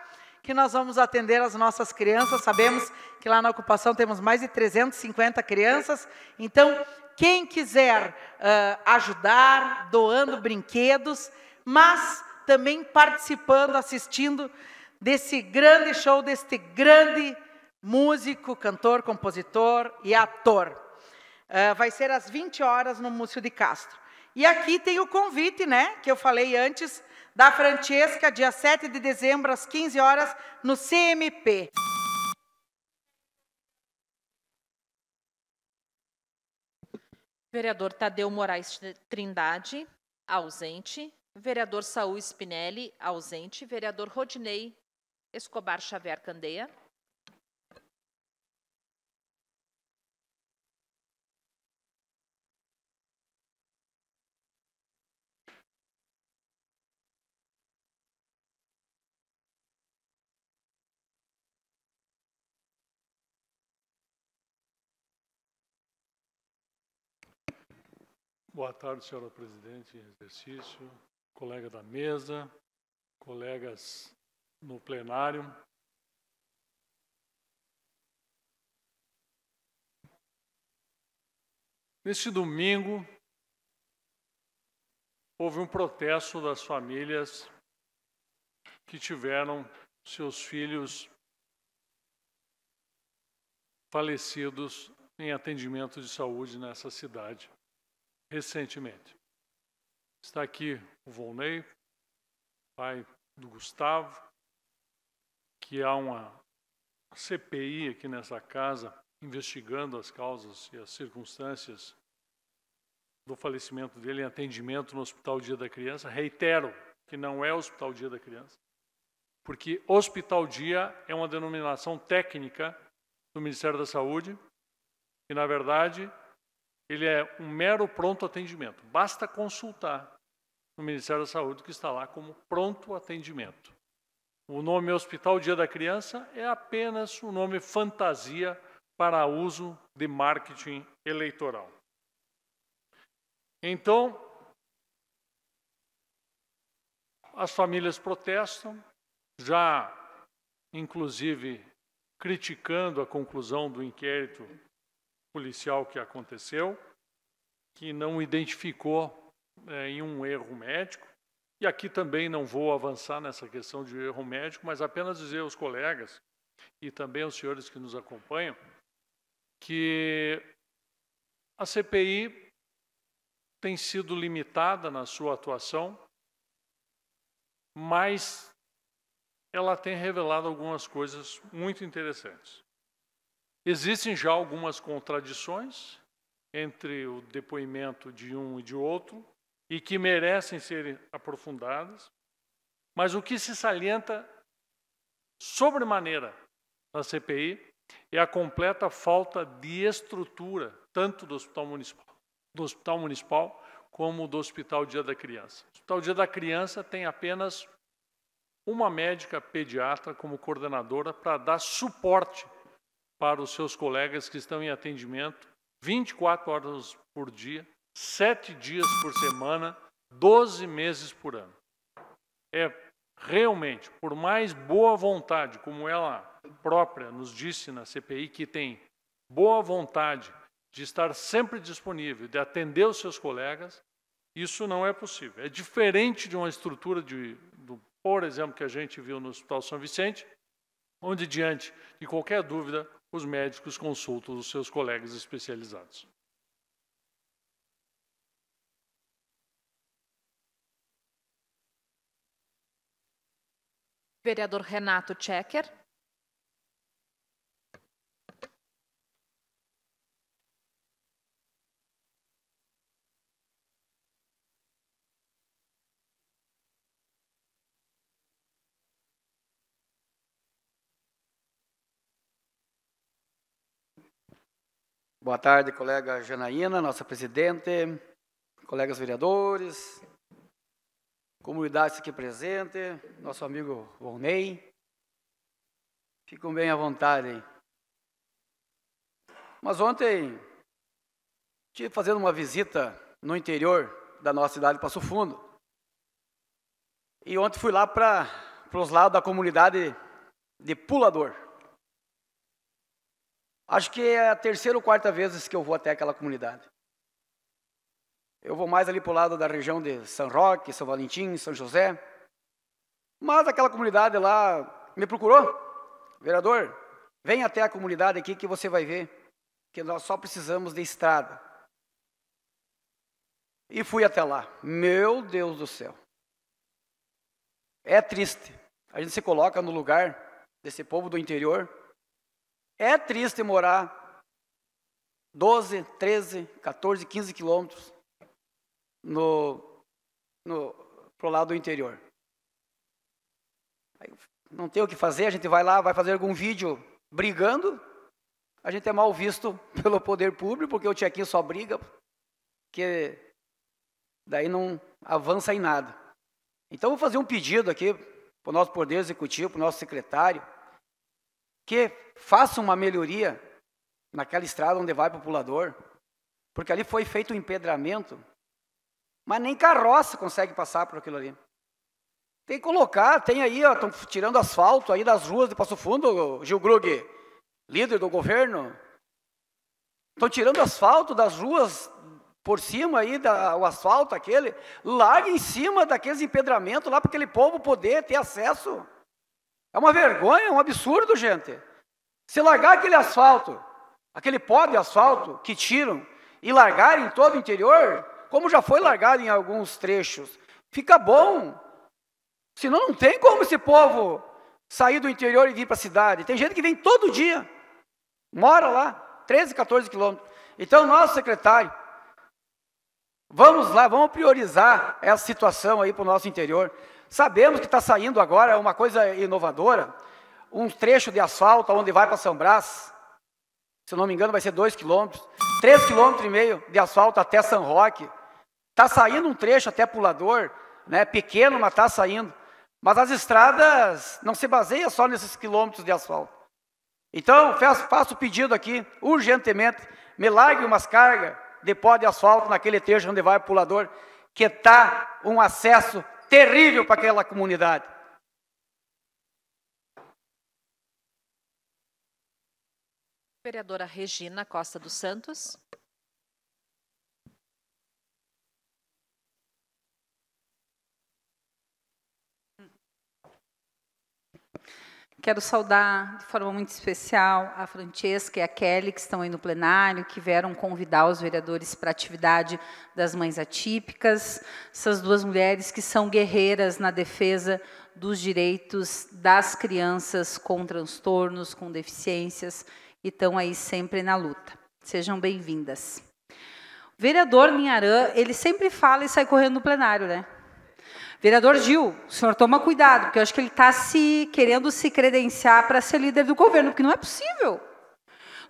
que nós vamos atender as nossas crianças. Sabemos que lá na ocupação temos mais de 350 crianças. Então, quem quiser uh, ajudar, doando brinquedos, mas também participando, assistindo desse grande show, deste grande músico, cantor, compositor e ator. Uh, vai ser às 20 horas no Múcio de Castro. E aqui tem o convite, né, que eu falei antes, da Francesca, dia 7 de dezembro, às 15 horas, no CMP. Vereador Tadeu Moraes Trindade, ausente. Vereador Saul Spinelli, ausente. Vereador Rodinei Escobar Xavier Candeia. Boa tarde, senhora presidente em exercício, colega da mesa, colegas no plenário. Neste domingo, houve um protesto das famílias que tiveram seus filhos falecidos em atendimento de saúde nessa cidade recentemente. Está aqui o Volney, pai do Gustavo, que há uma CPI aqui nessa casa investigando as causas e as circunstâncias do falecimento dele em atendimento no Hospital Dia da Criança. Reitero que não é Hospital Dia da Criança, porque Hospital Dia é uma denominação técnica do Ministério da Saúde e, na verdade, ele é um mero pronto atendimento. Basta consultar no Ministério da Saúde que está lá como pronto atendimento. O nome Hospital Dia da Criança é apenas um nome fantasia para uso de marketing eleitoral. Então, as famílias protestam, já inclusive criticando a conclusão do inquérito policial que aconteceu, que não identificou é, em um erro médico. E aqui também não vou avançar nessa questão de erro médico, mas apenas dizer aos colegas e também aos senhores que nos acompanham que a CPI tem sido limitada na sua atuação, mas ela tem revelado algumas coisas muito interessantes. Existem já algumas contradições entre o depoimento de um e de outro e que merecem ser aprofundadas, mas o que se salienta sobremaneira na CPI é a completa falta de estrutura, tanto do Hospital Municipal, do Hospital Municipal como do Hospital Dia da Criança. O Hospital Dia da Criança tem apenas uma médica pediatra como coordenadora para dar suporte para os seus colegas que estão em atendimento 24 horas por dia, 7 dias por semana, 12 meses por ano. É realmente, por mais boa vontade, como ela própria nos disse na CPI, que tem boa vontade de estar sempre disponível, de atender os seus colegas, isso não é possível. É diferente de uma estrutura, de, do, por exemplo, que a gente viu no Hospital São Vicente, onde, diante de qualquer dúvida, os médicos consultam os seus colegas especializados. Vereador Renato Checker. Boa tarde, colega Janaína, nossa presidente, colegas vereadores, comunidade aqui presente, nosso amigo Volney. Ficam bem à vontade. Mas ontem estive fazendo uma visita no interior da nossa cidade de Passo Fundo. E ontem fui lá para os lados da comunidade de Pulador. Acho que é a terceira ou quarta vez que eu vou até aquela comunidade. Eu vou mais ali para o lado da região de São Roque, São Valentim, São José. Mas aquela comunidade lá me procurou. Vereador, vem até a comunidade aqui que você vai ver que nós só precisamos de estrada. E fui até lá. Meu Deus do céu. É triste. A gente se coloca no lugar desse povo do interior é triste morar 12, 13, 14, 15 quilômetros no, no, pro lado do interior. Aí, não tem o que fazer, a gente vai lá, vai fazer algum vídeo brigando. A gente é mal visto [LAUGHS] pelo poder público, porque o Tchequinho só briga, que daí não avança em nada. Então, vou fazer um pedido aqui para o nosso Poder Executivo, para o nosso secretário, que faça uma melhoria naquela estrada onde vai para o pulador, porque ali foi feito um empedramento, mas nem carroça consegue passar por aquilo ali. Tem que colocar, tem aí, estão tirando asfalto aí das ruas de Passo Fundo, Gil Grug, líder do governo. Estão tirando asfalto das ruas por cima aí, da, o asfalto aquele, larga em cima daqueles empedramentos lá para aquele povo poder ter acesso. É uma vergonha, é um absurdo, gente. Se largar aquele asfalto, aquele pó de asfalto que tiram e largarem todo o interior, como já foi largado em alguns trechos, fica bom. Senão não tem como esse povo sair do interior e vir para a cidade. Tem gente que vem todo dia, mora lá, 13, 14 quilômetros. Então, nosso secretário, vamos lá, vamos priorizar essa situação aí para o nosso interior. Sabemos que está saindo agora uma coisa inovadora, um trecho de asfalto onde vai para São Brás, se não me engano vai ser 2 quilômetros, 3 quilômetros e meio de asfalto até São Roque. Está saindo um trecho até Pulador, né, pequeno, mas está saindo. Mas as estradas não se baseiam só nesses quilômetros de asfalto. Então, faço o pedido aqui, urgentemente, me largue umas cargas de pó de asfalto naquele trecho onde vai Pulador, que está um acesso terrível para aquela comunidade. Vereadora Regina Costa dos Santos. Quero saudar de forma muito especial a Francesca e a Kelly, que estão aí no plenário, que vieram convidar os vereadores para a atividade das mães atípicas. Essas duas mulheres que são guerreiras na defesa dos direitos das crianças com transtornos, com deficiências estão aí sempre na luta. Sejam bem-vindas. O vereador Ninharã, ele sempre fala e sai correndo no plenário, né? Vereador Gil, o senhor toma cuidado, porque eu acho que ele está se querendo se credenciar para ser líder do governo, porque não é possível.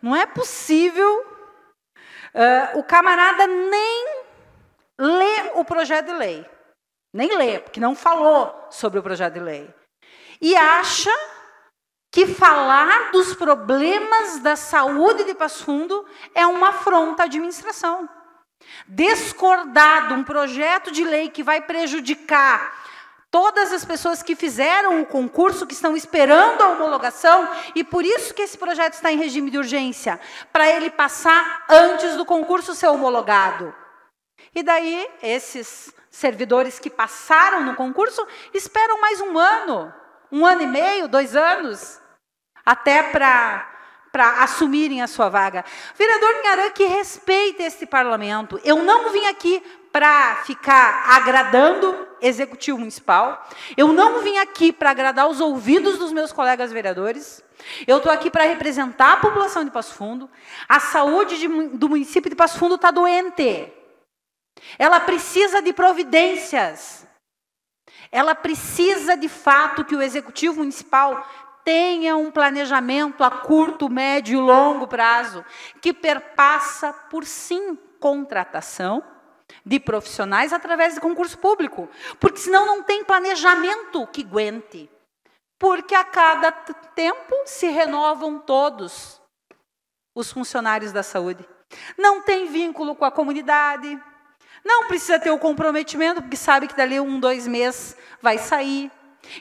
Não é possível uh, o camarada nem lê o projeto de lei. Nem lê, porque não falou sobre o projeto de lei. E acha que falar dos problemas da saúde de Passo Fundo é uma afronta à administração. Discordar de um projeto de lei que vai prejudicar todas as pessoas que fizeram o concurso, que estão esperando a homologação, e por isso que esse projeto está em regime de urgência, para ele passar antes do concurso ser homologado. E daí, esses servidores que passaram no concurso esperam mais um ano um ano e meio, dois anos, até para assumirem a sua vaga. Vereador Minharan, que respeite este parlamento. Eu não vim aqui para ficar agradando executivo municipal. Eu não vim aqui para agradar os ouvidos dos meus colegas vereadores. Eu estou aqui para representar a população de Passo Fundo. A saúde de, do município de Passo Fundo está doente. Ela precisa de providências. Ela precisa, de fato, que o executivo municipal tenha um planejamento a curto, médio e longo prazo que perpassa por sim contratação de profissionais através de concurso público, porque senão não tem planejamento que aguente. Porque a cada tempo se renovam todos os funcionários da saúde. Não tem vínculo com a comunidade, não precisa ter o comprometimento, porque sabe que dali um, dois meses vai sair.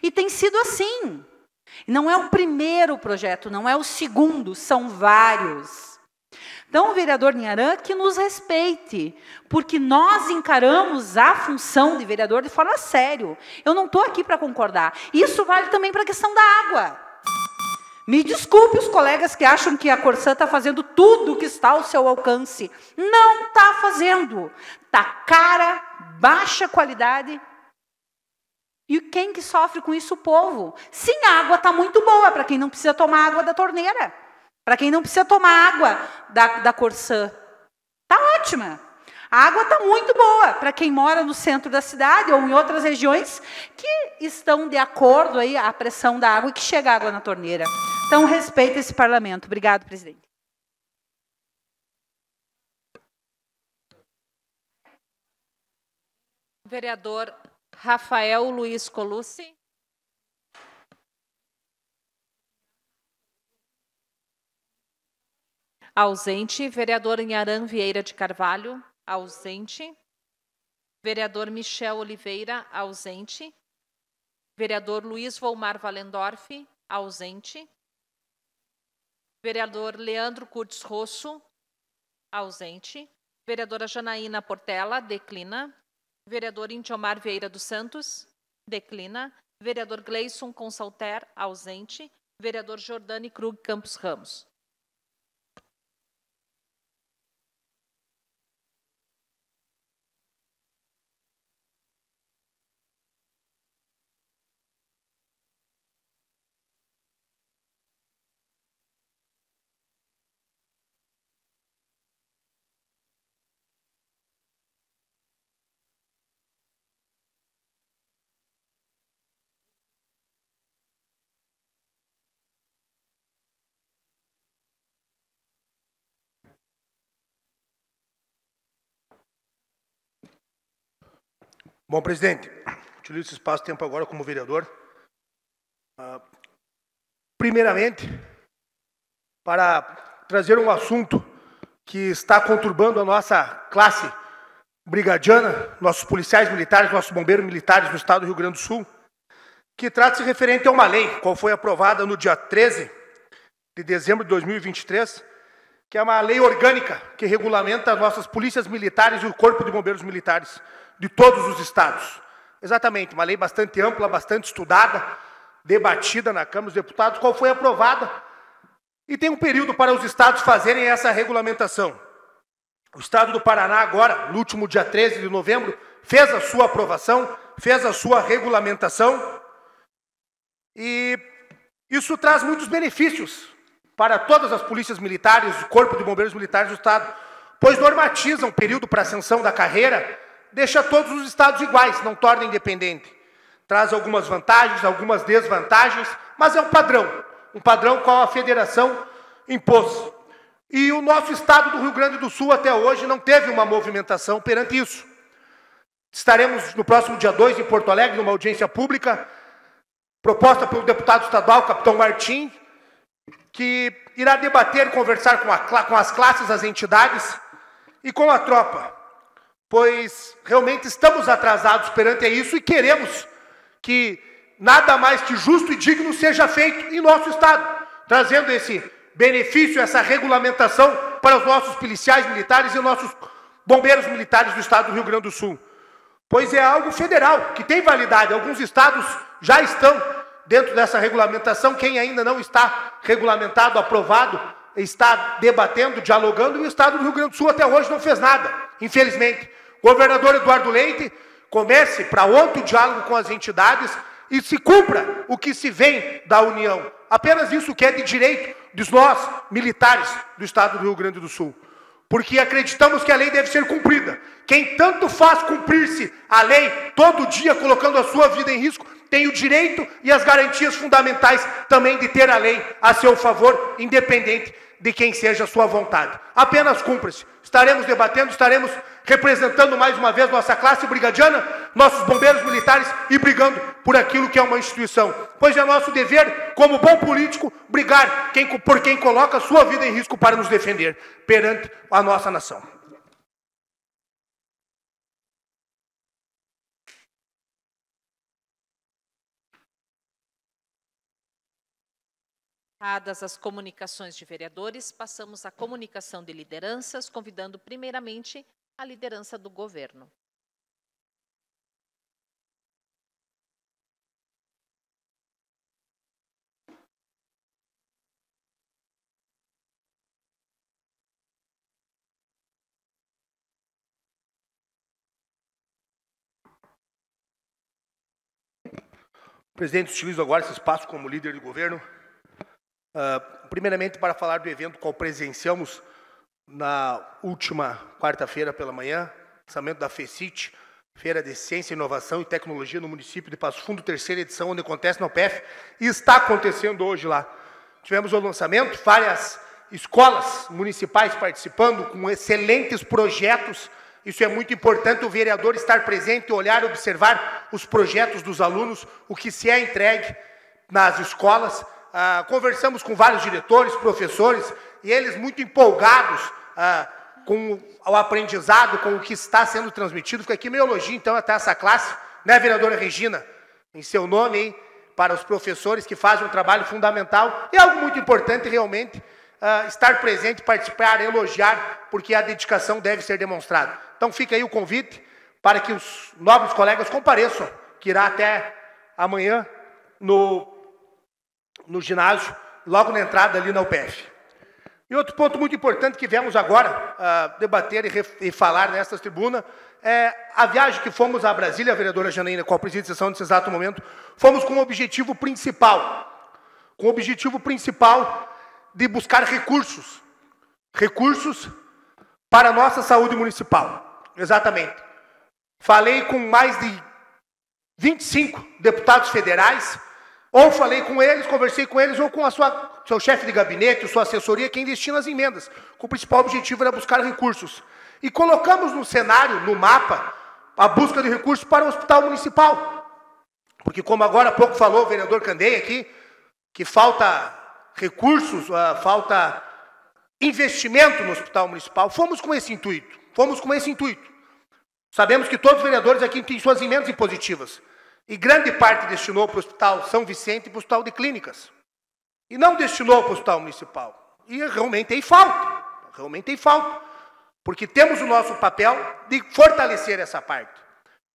E tem sido assim. Não é o primeiro projeto, não é o segundo, são vários. Então, o vereador Ninharã, que nos respeite, porque nós encaramos a função de vereador de forma sério. Eu não estou aqui para concordar. Isso vale também para a questão da água. Me desculpe os colegas que acham que a Corsã está fazendo tudo o que está ao seu alcance. Não está fazendo. Está cara, baixa qualidade e quem que sofre com isso? O povo. Sim, a água está muito boa para quem não precisa tomar água da torneira, para quem não precisa tomar água da, da Corsã. Está ótima. A água está muito boa para quem mora no centro da cidade ou em outras regiões que estão de acordo aí a pressão da água e que chega água na torneira. Então, respeita esse parlamento. Obrigado, presidente. Vereador Rafael Luiz Colucci. Ausente. Vereador Inharan Vieira de Carvalho. Ausente. Vereador Michel Oliveira. Ausente. Vereador Luiz Volmar Valendorf. Ausente. Vereador Leandro Curtis Rosso. Ausente. Vereadora Janaína Portela. Declina. Vereador Indiomar Vieira dos Santos. Declina. Vereador Gleison Consalter, ausente. Vereador Jordani Krug Campos Ramos. Bom, presidente, utilizo esse espaço tempo agora como vereador. Ah, primeiramente, para trazer um assunto que está conturbando a nossa classe brigadiana, nossos policiais militares, nossos bombeiros militares do Estado do Rio Grande do Sul, que trata-se referente a uma lei, qual foi aprovada no dia 13 de dezembro de 2023, que é uma lei orgânica que regulamenta as nossas polícias militares e o Corpo de Bombeiros Militares de todos os estados. Exatamente, uma lei bastante ampla, bastante estudada, debatida na Câmara dos Deputados, qual foi aprovada. E tem um período para os estados fazerem essa regulamentação. O estado do Paraná, agora, no último dia 13 de novembro, fez a sua aprovação, fez a sua regulamentação. E isso traz muitos benefícios para todas as polícias militares, o Corpo de Bombeiros Militares do Estado, pois normatiza um período para ascensão da carreira, deixa todos os estados iguais, não torna independente. Traz algumas vantagens, algumas desvantagens, mas é um padrão, um padrão qual a federação impôs. E o nosso estado do Rio Grande do Sul até hoje não teve uma movimentação perante isso. Estaremos no próximo dia 2 em Porto Alegre, numa audiência pública, proposta pelo deputado estadual, capitão Martim, que irá debater e conversar com, a, com as classes, as entidades e com a tropa, pois realmente estamos atrasados perante isso e queremos que nada mais que justo e digno seja feito em nosso Estado, trazendo esse benefício, essa regulamentação para os nossos policiais militares e nossos bombeiros militares do Estado do Rio Grande do Sul. Pois é algo federal, que tem validade. Alguns estados já estão dentro dessa regulamentação, quem ainda não está regulamentado, aprovado, está debatendo, dialogando, e o Estado do Rio Grande do Sul até hoje não fez nada, infelizmente. Governador Eduardo Leite, comece para outro diálogo com as entidades e se cumpra o que se vem da União. Apenas isso que é de direito dos nós, militares do Estado do Rio Grande do Sul. Porque acreditamos que a lei deve ser cumprida. Quem tanto faz cumprir-se a lei todo dia, colocando a sua vida em risco, tem o direito e as garantias fundamentais também de ter a lei a seu favor, independente de quem seja a sua vontade. Apenas cumpra-se. Estaremos debatendo, estaremos representando mais uma vez nossa classe brigadiana, nossos bombeiros militares e brigando por aquilo que é uma instituição. Pois é nosso dever, como bom político, brigar quem, por quem coloca sua vida em risco para nos defender perante a nossa nação. Dadas as comunicações de vereadores, passamos à comunicação de lideranças, convidando primeiramente a liderança do governo. Presidente, utilizo agora esse espaço como líder de governo Uh, primeiramente, para falar do evento qual presenciamos na última quarta-feira pela manhã, lançamento da FECIT, Feira de Ciência, Inovação e Tecnologia no município de Passo Fundo, terceira edição, onde acontece na PEF, e está acontecendo hoje lá. Tivemos o lançamento, várias escolas municipais participando, com excelentes projetos. Isso é muito importante, o vereador estar presente, olhar, observar os projetos dos alunos, o que se é entregue nas escolas ah, conversamos com vários diretores, professores, e eles muito empolgados ah, com o aprendizado, com o que está sendo transmitido. Fica aqui meu elogio, então, é até essa classe, né, vereadora Regina? Em seu nome, hein? para os professores que fazem um trabalho fundamental e algo muito importante realmente ah, estar presente, participar, elogiar, porque a dedicação deve ser demonstrada. Então fica aí o convite para que os novos colegas compareçam, que irá até amanhã no no ginásio, logo na entrada ali na UPF. E outro ponto muito importante que viemos agora ah, debater e, e, falar nesta tribuna é a viagem que fomos à Brasília, a vereadora Janaína, com a preside sessão nesse exato momento, fomos com o objetivo principal, com o objetivo principal de buscar recursos, recursos para a nossa saúde municipal, exatamente. Falei com mais de 25 deputados federais, ou falei com eles, conversei com eles, ou com a sua, seu chefe de gabinete, sua assessoria, quem destina as emendas, com o principal objetivo era buscar recursos. E colocamos no cenário, no mapa, a busca de recursos para o hospital municipal. Porque, como agora há pouco falou o vereador Candeia aqui, que falta recursos, ah, falta investimento no hospital municipal. Fomos com esse intuito, fomos com esse intuito. Sabemos que todos os vereadores aqui têm suas emendas impositivas. E grande parte destinou para o Hospital São Vicente e para o Hospital de Clínicas. E não destinou para o Hospital Municipal. E realmente tem falta. Realmente tem falta. Porque temos o nosso papel de fortalecer essa parte.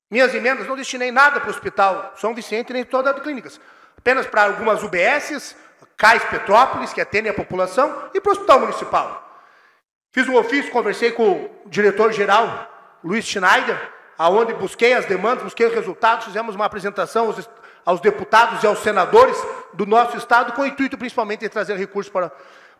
Minhas emendas não destinei nada para o Hospital São Vicente nem para o Hospital de Clínicas. Apenas para algumas UBSs, CAIS Petrópolis, que atendem a população, e para o Hospital Municipal. Fiz um ofício, conversei com o diretor-geral, Luiz Schneider, aonde busquei as demandas, busquei os resultados, fizemos uma apresentação aos, aos deputados e aos senadores do nosso Estado, com o intuito principalmente de trazer recursos para...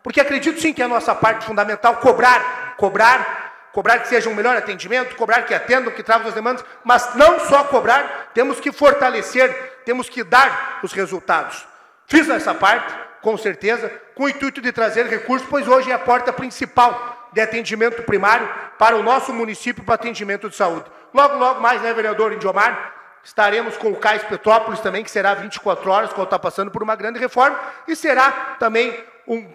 Porque acredito sim que é a nossa parte fundamental cobrar, cobrar cobrar que seja um melhor atendimento, cobrar que atendam, que tragam as demandas, mas não só cobrar, temos que fortalecer, temos que dar os resultados. Fiz essa parte, com certeza, com o intuito de trazer recursos, pois hoje é a porta principal de atendimento primário para o nosso município para atendimento de saúde. Logo, logo mais, né, vereador Indiomar? Estaremos com o Cais Petrópolis também, que será 24 horas, quando está passando por uma grande reforma, e será também um,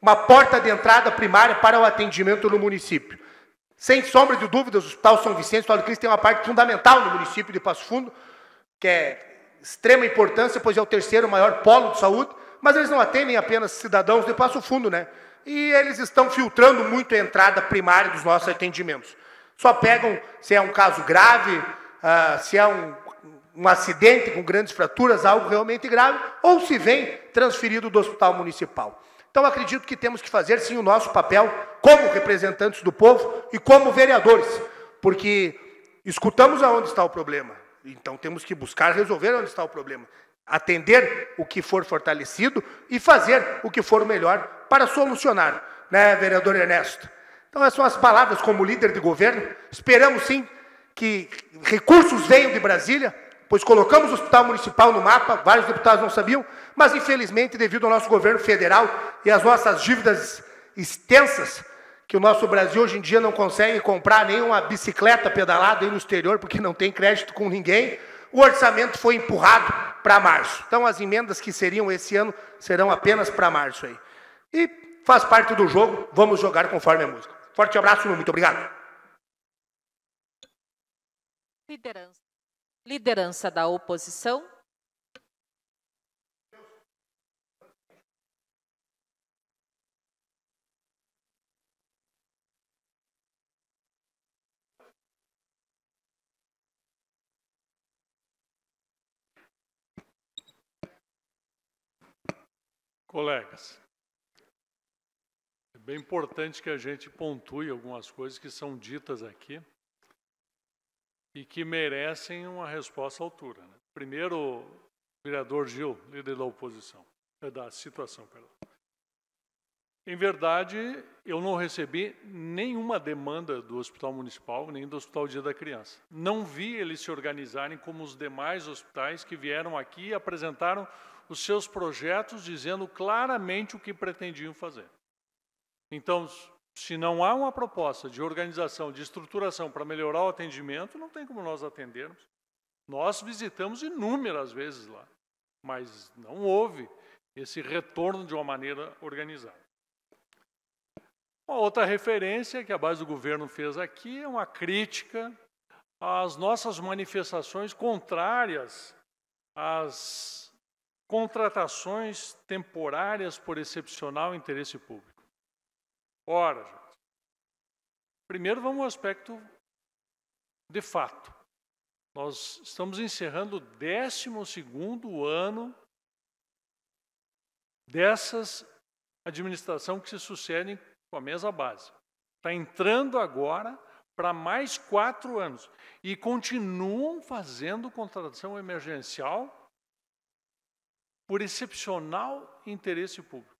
uma porta de entrada primária para o atendimento no município. Sem sombra de dúvidas, o Hospital São Vicente, o Hospital Cristo, tem uma parte fundamental no município de Passo Fundo, que é extrema importância, pois é o terceiro maior polo de saúde, mas eles não atendem apenas cidadãos de Passo Fundo, né? E eles estão filtrando muito a entrada primária dos nossos atendimentos. Só pegam se é um caso grave, uh, se é um, um acidente com grandes fraturas, algo realmente grave, ou se vem transferido do hospital municipal. Então, acredito que temos que fazer sim o nosso papel como representantes do povo e como vereadores, porque escutamos aonde está o problema, então temos que buscar resolver onde está o problema, atender o que for fortalecido e fazer o que for melhor para solucionar, né, vereador Ernesto? Então, essas são as palavras como líder de governo. Esperamos sim que recursos venham de Brasília, pois colocamos o hospital municipal no mapa, vários deputados não sabiam, mas infelizmente, devido ao nosso governo federal e às nossas dívidas extensas, que o nosso Brasil hoje em dia não consegue comprar nenhuma bicicleta pedalada aí no exterior, porque não tem crédito com ninguém, o orçamento foi empurrado para março. Então, as emendas que seriam esse ano serão apenas para março aí. E faz parte do jogo, vamos jogar conforme a música. Forte abraço, muito obrigado. Liderança. Liderança da oposição. Colegas, bem importante que a gente pontue algumas coisas que são ditas aqui e que merecem uma resposta à altura. Né? Primeiro, o vereador Gil, líder da oposição, é da situação, perdão. Em verdade, eu não recebi nenhuma demanda do Hospital Municipal, nem do Hospital Dia da Criança. Não vi eles se organizarem como os demais hospitais que vieram aqui e apresentaram os seus projetos, dizendo claramente o que pretendiam fazer. Então, se não há uma proposta de organização, de estruturação para melhorar o atendimento, não tem como nós atendermos. Nós visitamos inúmeras vezes lá, mas não houve esse retorno de uma maneira organizada. Uma outra referência que a base do governo fez aqui é uma crítica às nossas manifestações contrárias às contratações temporárias por excepcional interesse público. Ora, gente, primeiro vamos ao aspecto de fato. Nós estamos encerrando o 12 ano dessas administrações que se sucedem com a mesma base. Está entrando agora para mais quatro anos. E continuam fazendo contratação emergencial por excepcional interesse público.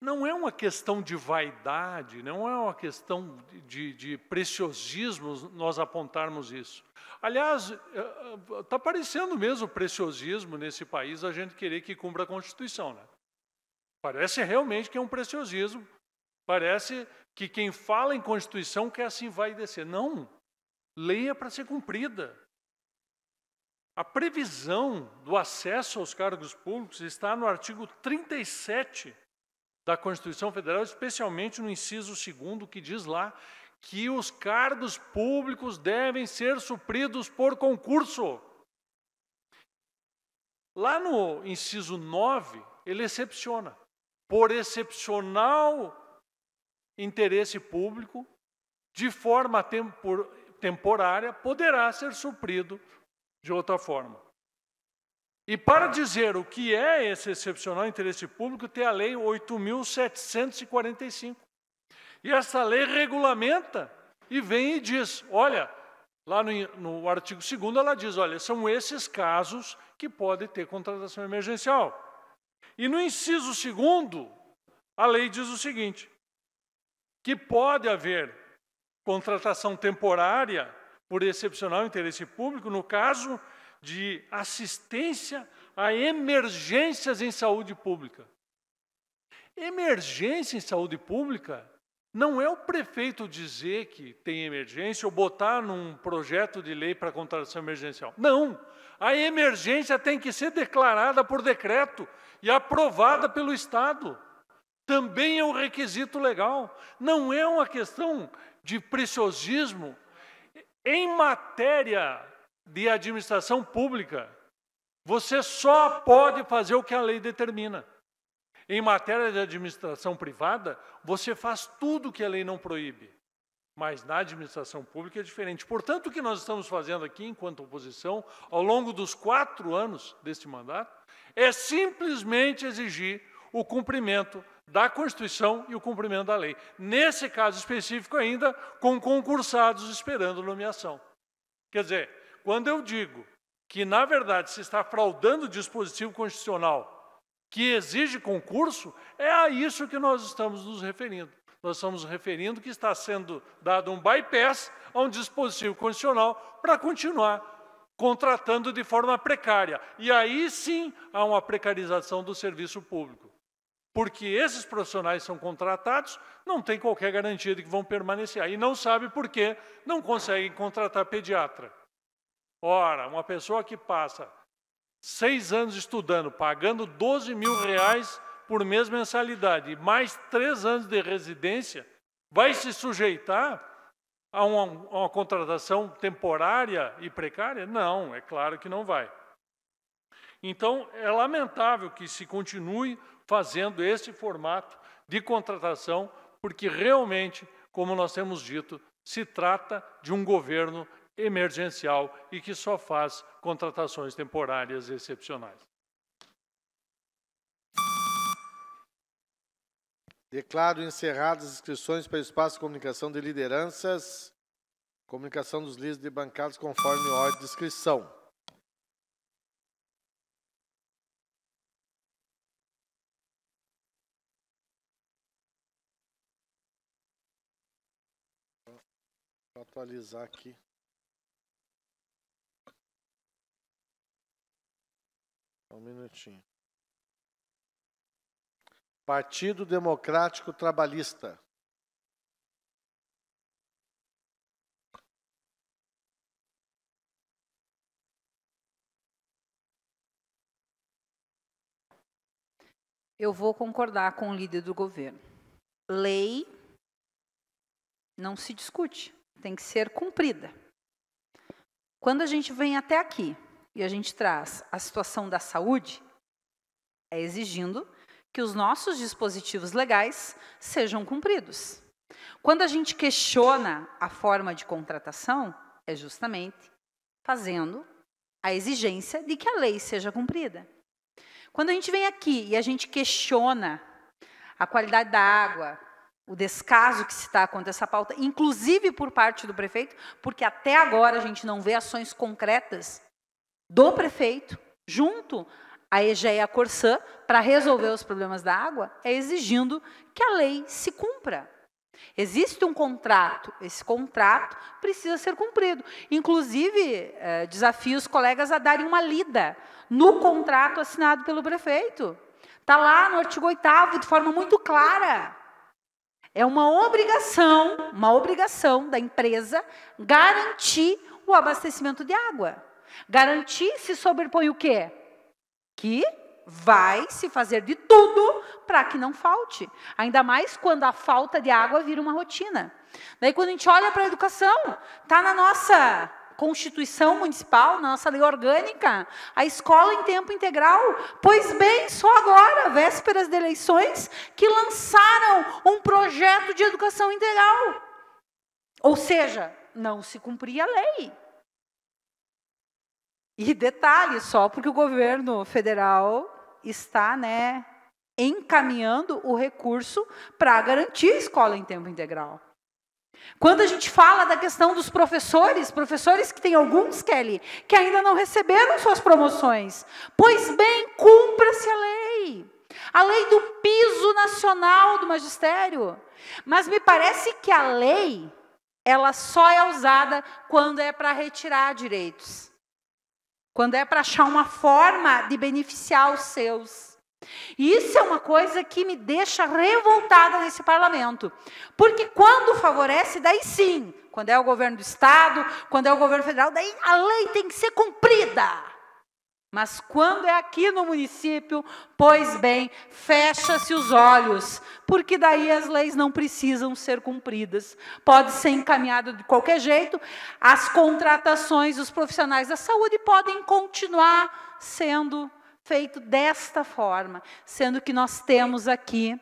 Não é uma questão de vaidade, não é uma questão de, de preciosismo nós apontarmos isso. Aliás, está eh, eh, parecendo mesmo preciosismo nesse país a gente querer que cumpra a Constituição. Né? Parece realmente que é um preciosismo, parece que quem fala em Constituição quer assim vai descer. Não, lei é para ser cumprida. A previsão do acesso aos cargos públicos está no artigo 37 da Constituição Federal, especialmente no inciso 2, que diz lá que os cargos públicos devem ser supridos por concurso. Lá no inciso 9, ele excepciona. Por excepcional interesse público, de forma tempor, temporária, poderá ser suprido de outra forma. E para dizer o que é esse excepcional interesse público, tem a Lei 8.745. E essa lei regulamenta e vem e diz: olha, lá no, no artigo 2 ela diz: olha, são esses casos que podem ter contratação emergencial. E no inciso 2, a lei diz o seguinte: que pode haver contratação temporária por excepcional interesse público no caso de assistência a emergências em saúde pública. Emergência em saúde pública não é o prefeito dizer que tem emergência ou botar num projeto de lei para contratação emergencial. Não! A emergência tem que ser declarada por decreto e aprovada pelo Estado. Também é um requisito legal. Não é uma questão de preciosismo. Em matéria de administração pública, você só pode fazer o que a lei determina. Em matéria de administração privada, você faz tudo o que a lei não proíbe. Mas na administração pública é diferente. Portanto, o que nós estamos fazendo aqui, enquanto oposição, ao longo dos quatro anos deste mandato, é simplesmente exigir o cumprimento da Constituição e o cumprimento da lei. Nesse caso específico, ainda com concursados esperando nomeação. Quer dizer, quando eu digo que, na verdade, se está fraudando o dispositivo constitucional que exige concurso, é a isso que nós estamos nos referindo. Nós estamos referindo que está sendo dado um bypass a um dispositivo constitucional para continuar contratando de forma precária. E aí sim há uma precarização do serviço público. Porque esses profissionais são contratados, não tem qualquer garantia de que vão permanecer. E não sabe por que não conseguem contratar pediatra. Ora, uma pessoa que passa seis anos estudando, pagando 12 mil reais por mês mensalidade, e mais três anos de residência, vai se sujeitar a uma, a uma contratação temporária e precária? Não, é claro que não vai. Então, é lamentável que se continue fazendo esse formato de contratação, porque realmente, como nós temos dito, se trata de um governo emergencial e que só faz contratações temporárias excepcionais. Declaro encerradas as inscrições para o espaço de comunicação de lideranças, comunicação dos líderes de bancadas conforme ordem de inscrição. atualizar aqui. Um minutinho. Partido Democrático Trabalhista. Eu vou concordar com o líder do governo. Lei não se discute, tem que ser cumprida. Quando a gente vem até aqui, e a gente traz a situação da saúde, é exigindo que os nossos dispositivos legais sejam cumpridos. Quando a gente questiona a forma de contratação, é justamente fazendo a exigência de que a lei seja cumprida. Quando a gente vem aqui e a gente questiona a qualidade da água, o descaso que se está contra essa pauta, inclusive por parte do prefeito, porque até agora a gente não vê ações concretas do prefeito, junto à EGEA Corsã, para resolver os problemas da água, é exigindo que a lei se cumpra. Existe um contrato, esse contrato precisa ser cumprido. Inclusive, é, desafio os colegas a darem uma lida no contrato assinado pelo prefeito. Está lá no artigo 8 de forma muito clara. É uma obrigação, uma obrigação da empresa garantir o abastecimento de água. Garantir se sobrepõe o quê? Que vai se fazer de tudo para que não falte. Ainda mais quando a falta de água vira uma rotina. Daí quando a gente olha para a educação, tá na nossa Constituição Municipal, na nossa lei orgânica, a escola em tempo integral. Pois bem, só agora, vésperas de eleições, que lançaram um projeto de educação integral. Ou seja, não se cumpria a lei. E detalhe só, porque o governo federal está, né, encaminhando o recurso para garantir a escola em tempo integral. Quando a gente fala da questão dos professores, professores que tem alguns, Kelly, que ainda não receberam suas promoções. Pois bem, cumpra-se a lei. A lei do piso nacional do magistério. Mas me parece que a lei, ela só é usada quando é para retirar direitos. Quando é para achar uma forma de beneficiar os seus. E isso é uma coisa que me deixa revoltada nesse parlamento. Porque quando favorece, daí sim. Quando é o governo do Estado, quando é o governo federal, daí a lei tem que ser cumprida. Mas quando é aqui no município, pois bem, fecha-se os olhos, porque daí as leis não precisam ser cumpridas. Pode ser encaminhado de qualquer jeito, as contratações dos profissionais da saúde podem continuar sendo feito desta forma, sendo que nós temos aqui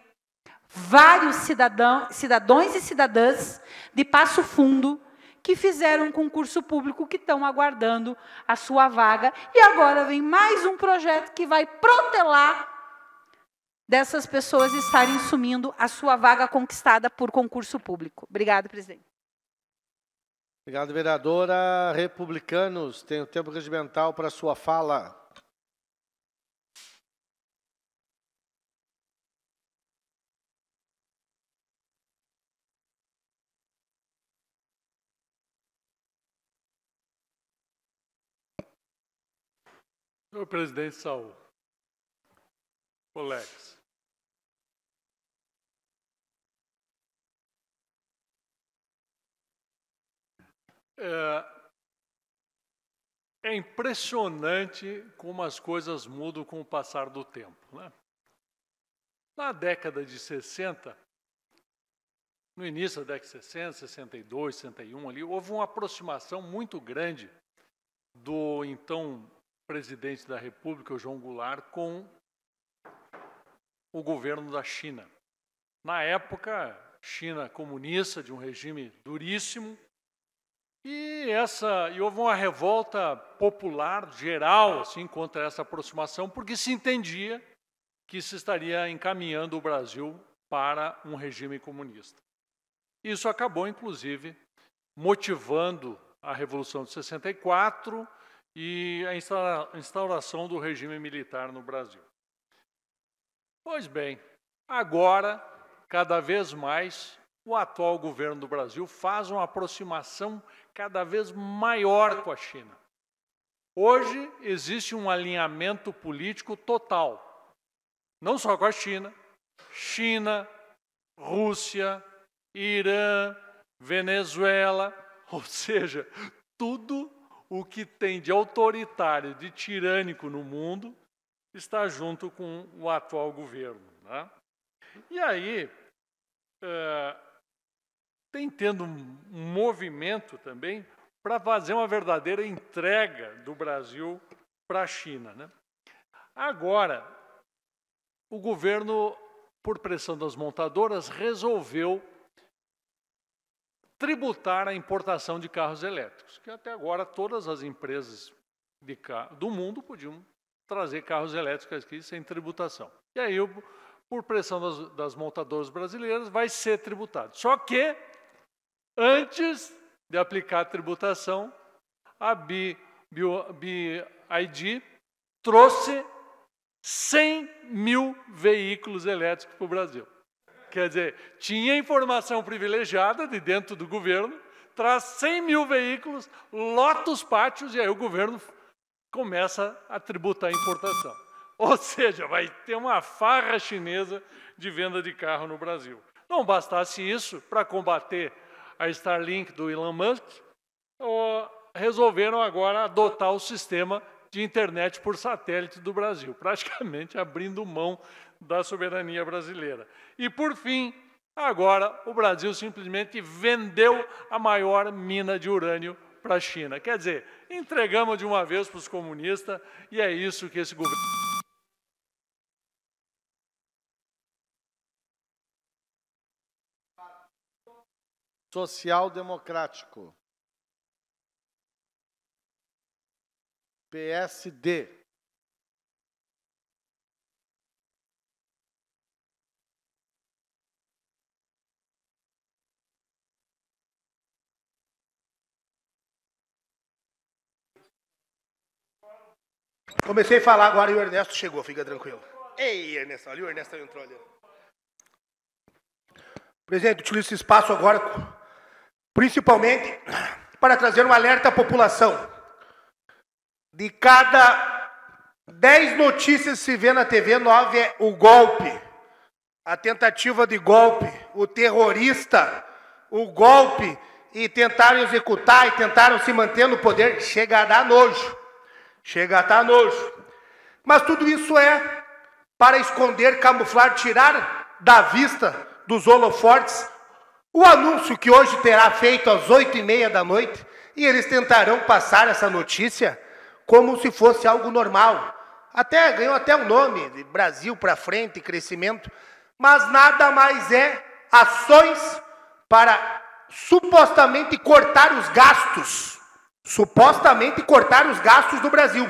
vários cidadão, cidadãos e cidadãs de Passo Fundo que fizeram um concurso público, que estão aguardando a sua vaga. E agora vem mais um projeto que vai protelar dessas pessoas estarem sumindo a sua vaga conquistada por concurso público. Obrigado, presidente. Obrigado, vereadora. Republicanos, tem o tempo regimental para sua fala. Senhor presidente Saul, colegas, é, é, impressionante como as coisas mudam com o passar do tempo. Né? Na década de 60, no início da década de 60, 62, 61, ali, houve uma aproximação muito grande do então presidente da República, o João Goulart, com o governo da China. Na época, China comunista, de um regime duríssimo, e essa e houve uma revolta popular geral assim contra essa aproximação, porque se entendia que se estaria encaminhando o Brasil para um regime comunista. Isso acabou inclusive motivando a Revolução de 64, e a instauração do regime militar no Brasil. Pois bem, agora, cada vez mais, o atual governo do Brasil faz uma aproximação cada vez maior com a China. Hoje existe um alinhamento político total, não só com a China, China, Rússia, Irã, Venezuela, [LAUGHS] ou seja, tudo o que tem de autoritário, de tirânico no mundo, está junto com o atual governo. Né? E aí, é, tem tendo um movimento também para fazer uma verdadeira entrega do Brasil para a China. Né? Agora, o governo, por pressão das montadoras, resolveu tributar a importação de carros elétricos, que até agora todas as empresas carro, do mundo podiam trazer carros elétricos aqui sem tributação. E aí, por pressão das, das montadoras brasileiras, vai ser tributado. Só que, antes de aplicar a tributação, a BID trouxe 100 mil veículos elétricos para o Brasil. Quer dizer, tinha informação privilegiada de dentro do governo, traz 100 mil veículos, lota os pátios e aí o governo começa a tributar a importação. Ou [LAUGHS] seja, vai ter uma farra chinesa de venda de carro no Brasil. Não bastasse isso, para combater a Starlink do Elon Musk, resolveram agora adotar o sistema de internet por satélite do Brasil, [LAUGHS] praticamente abrindo mão da soberania brasileira. E, por fim, agora o Brasil simplesmente vendeu a maior mina de urânio para a China. Quer dizer, entregamos de uma vez para os comunistas e é isso que esse governo. Social Democrático. PSD. Comecei a falar agora e o Ernesto chegou, fica tranquilo. Ei, Ernesto, ali o Ernesto entrou ali. Presidente, utilizo esse espaço agora, principalmente para trazer um alerta à população. De cada dez notícias que se vê na TV, nove é o golpe, a tentativa de golpe, o terrorista, o golpe, e tentaram executar e tentaram se manter no poder, chega a dar nojo. Chega a tá nojo. Mas tudo isso é para esconder, camuflar, tirar da vista dos holofortes o anúncio que hoje terá feito às oito e meia da noite e eles tentarão passar essa notícia como se fosse algo normal. Até ganhou até um nome, Brasil para frente, crescimento, mas nada mais é ações para supostamente cortar os gastos supostamente cortar os gastos do Brasil.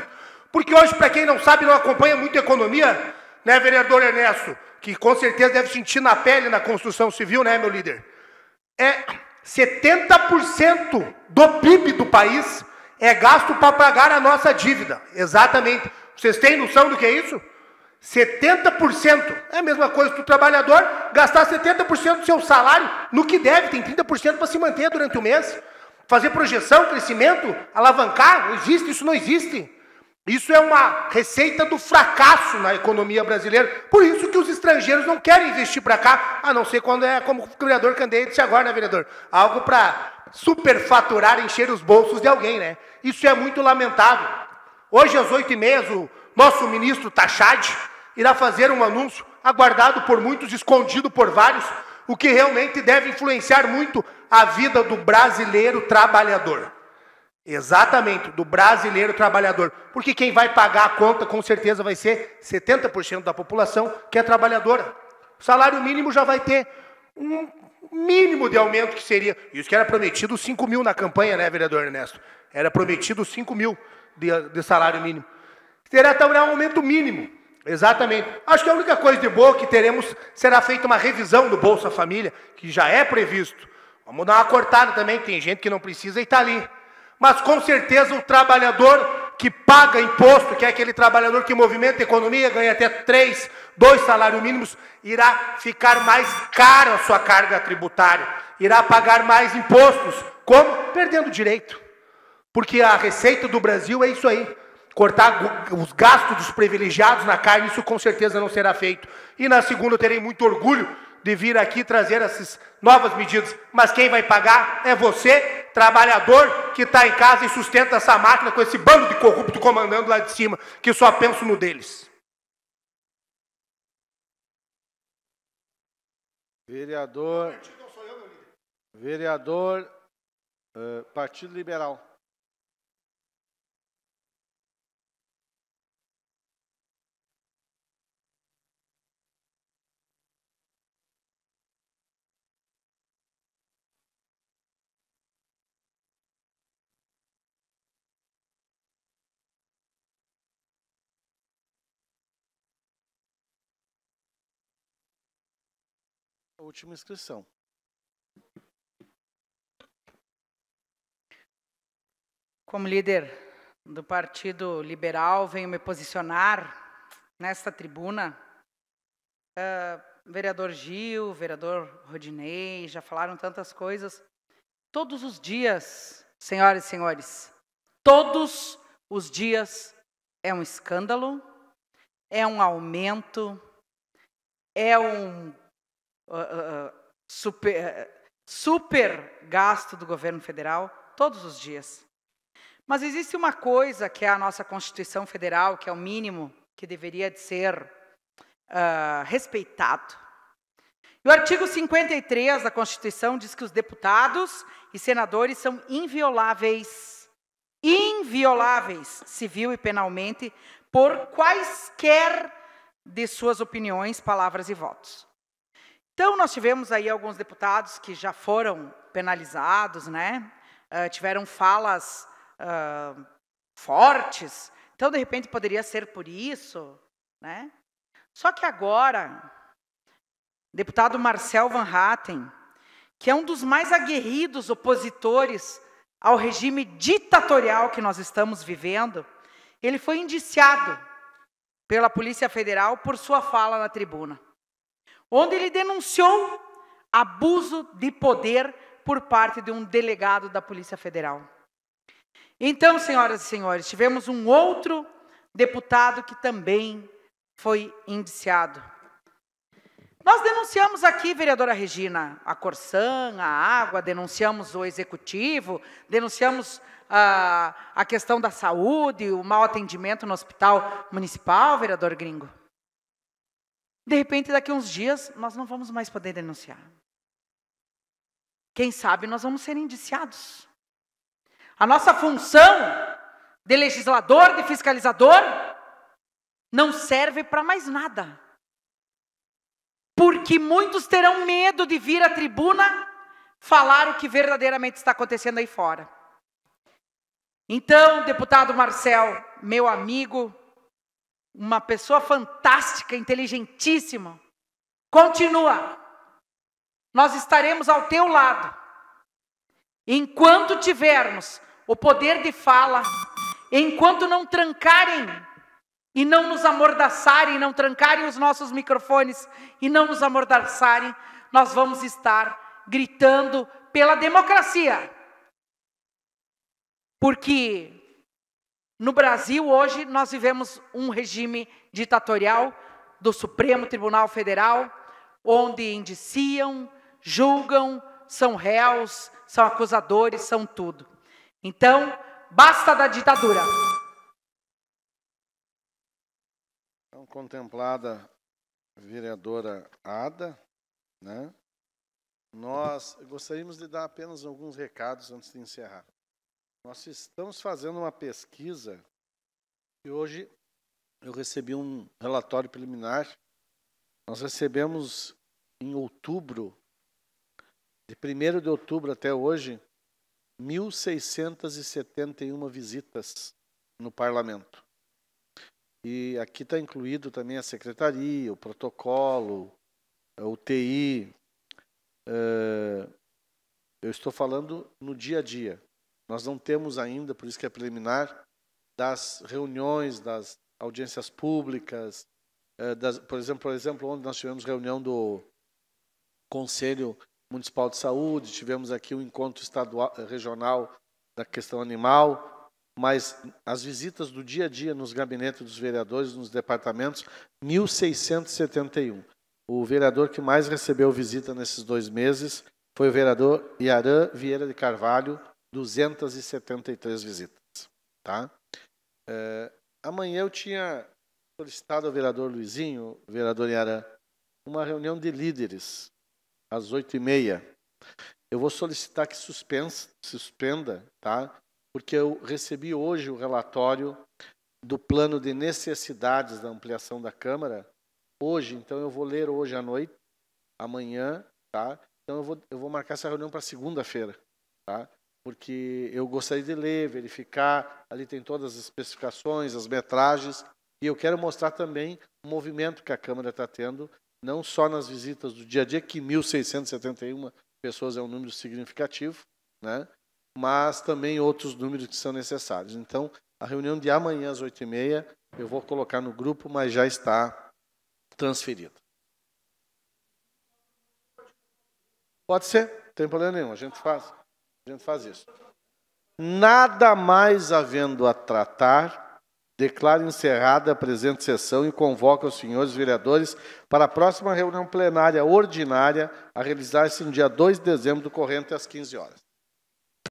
Porque hoje, para quem não sabe, não acompanha muito a economia, né, vereador Ernesto? Que com certeza deve sentir na pele na construção civil, né, meu líder? É 70% do PIB do país é gasto para pagar a nossa dívida. Exatamente. Vocês têm noção do que é isso? 70%. É a mesma coisa que o trabalhador gastar 70% do seu salário no que deve, tem 30% para se manter durante o mês fazer projeção, crescimento, alavancar, não existe, isso não existe. Isso é uma receita do fracasso na economia brasileira. Por isso que os estrangeiros não querem investir para cá, a não ser quando é como o vereador Candeia disse agora, né, vereador? Algo para superfaturar, encher os bolsos de alguém, né? Isso é muito lamentável. Hoje, às oito e meia, o nosso ministro Tachad irá fazer um anúncio aguardado por muitos, escondido por vários, o que realmente deve influenciar muito a vida do brasileiro trabalhador. Exatamente, do brasileiro trabalhador. Porque quem vai pagar a conta com certeza vai ser 70% da população que é trabalhadora. O salário mínimo já vai ter um mínimo de aumento que seria. Isso que era prometido 5 mil na campanha, né, vereador Ernesto? Era prometido 5 mil de, de salário mínimo. Terá também então, um aumento mínimo. Exatamente. Acho que a única coisa de boa que teremos será feita uma revisão do Bolsa Família, que já é previsto Vamos dar uma cortada também, tem gente que não precisa e está ali. Mas com certeza o trabalhador que paga imposto, que é aquele trabalhador que movimenta a economia, ganha até três, dois salários mínimos, irá ficar mais caro a sua carga tributária, irá pagar mais impostos. Como? Perdendo direito. Porque a receita do Brasil é isso aí. Cortar os gastos dos privilegiados na carne, isso com certeza não será feito. E na segunda, eu terei muito orgulho de vir aqui trazer essas novas medidas. Mas quem vai pagar é você, trabalhador, que está em casa e sustenta essa máquina com esse bando de corrupto comandando lá de cima, que só penso no deles. Vereador. Vereador, uh, Partido Liberal. última inscrição. Como líder do Partido Liberal, venho me posicionar nesta tribuna. Uh, vereador Gil, vereador Rodinei, já falaram tantas coisas. Todos os dias, senhoras e senhores, todos os dias é um escândalo, é um aumento, é um ah, ah, ah, super, super gasto do governo federal todos os dias. Mas existe uma coisa que é a nossa Constituição Federal, que é o mínimo que deveria de ser uh, respeitado. E o artigo 53 da Constituição diz que os deputados e senadores são invioláveis, invioláveis civil e penalmente, por quaisquer de suas opiniões, palavras e votos. Então, nós tivemos aí alguns deputados que já foram penalizados, né? Uh, tiveram falas uh, fortes. Então, de repente, poderia ser por isso, né? Só que agora, deputado Marcel Van Hatten, que é um dos mais aguerridos opositores ao regime ditatorial que nós estamos vivendo, ele foi indiciado pela Polícia Federal por sua fala na tribuna onde ele denunciou abuso de poder por parte de um delegado da Polícia Federal. Então, senhoras e senhores, tivemos um outro deputado que também foi indiciado. Nós denunciamos aqui, vereadora Regina, a Corsã, a água, denunciamos o executivo, denunciamos a, ah, a questão da saúde, o mau atendimento no hospital municipal, vereador Gringo. De repente, daqui a uns dias, nós não vamos mais poder denunciar. Quem sabe nós vamos ser indiciados. A nossa função de legislador, de fiscalizador, não serve para mais nada. Porque muitos terão medo de vir à tribuna falar o que verdadeiramente está acontecendo aí fora. Então, deputado Marcel, meu amigo, uma pessoa fantástica, inteligentíssima. Continua. Nós estaremos ao teu lado. Enquanto tivermos o poder de fala, enquanto não trancarem e não nos amordaçarem, não trancarem os nossos microfones e não nos amordaçarem, nós vamos estar gritando pela democracia. Porque no Brasil, hoje, nós vivemos um regime ditatorial do Supremo Tribunal Federal, onde indiciam, julgam, são réus, são acusadores, são tudo. Então, basta da ditadura. Então, contemplada vereadora Ada, né? Nós gostaríamos de dar apenas alguns recados antes de encerrar. Nós estamos fazendo uma pesquisa e hoje eu recebi um relatório preliminar. Nós recebemos em outubro, de 1 de outubro até hoje, 1.671 visitas no parlamento. E aqui está incluído também a secretaria, o protocolo, a UTI. Eh, eu estou falando no dia a dia. Nós não temos ainda, por isso que é preliminar, das reuniões, das audiências públicas, eh, das, por exemplo, por exemplo, onde nós tivemos reunião do Conselho Municipal de Saúde, tivemos aqui o um encontro estadual, eh, regional da questão animal, mas as visitas do dia a dia nos gabinetes dos vereadores, nos departamentos, 1.671. O vereador que mais recebeu visita nesses dois meses foi o vereador Iarã Vieira de Carvalho, 273 visitas. Tá? É, amanhã eu tinha solicitado ao vereador Luizinho, vereador Iarã, uma reunião de líderes às 8 e meia. Eu vou solicitar que suspense, suspenda, tá? porque eu recebi hoje o relatório do plano de necessidades da ampliação da Câmara, hoje, então eu vou ler hoje à noite, amanhã, tá? Então eu vou, eu vou marcar essa reunião para segunda-feira, tá? porque eu gostaria de ler, verificar, ali tem todas as especificações, as metragens, e eu quero mostrar também o movimento que a Câmara está tendo, não só nas visitas do dia a dia, que 1.671 pessoas é um número significativo, né? mas também outros números que são necessários. Então, a reunião de amanhã às 8h30 eu vou colocar no grupo, mas já está transferida. Pode ser, não tem problema nenhum, a gente faz. A gente faz isso. Nada mais havendo a tratar, declaro encerrada a presente sessão e convoco os senhores vereadores para a próxima reunião plenária ordinária a realizar-se no dia 2 de dezembro do corrente às 15 horas.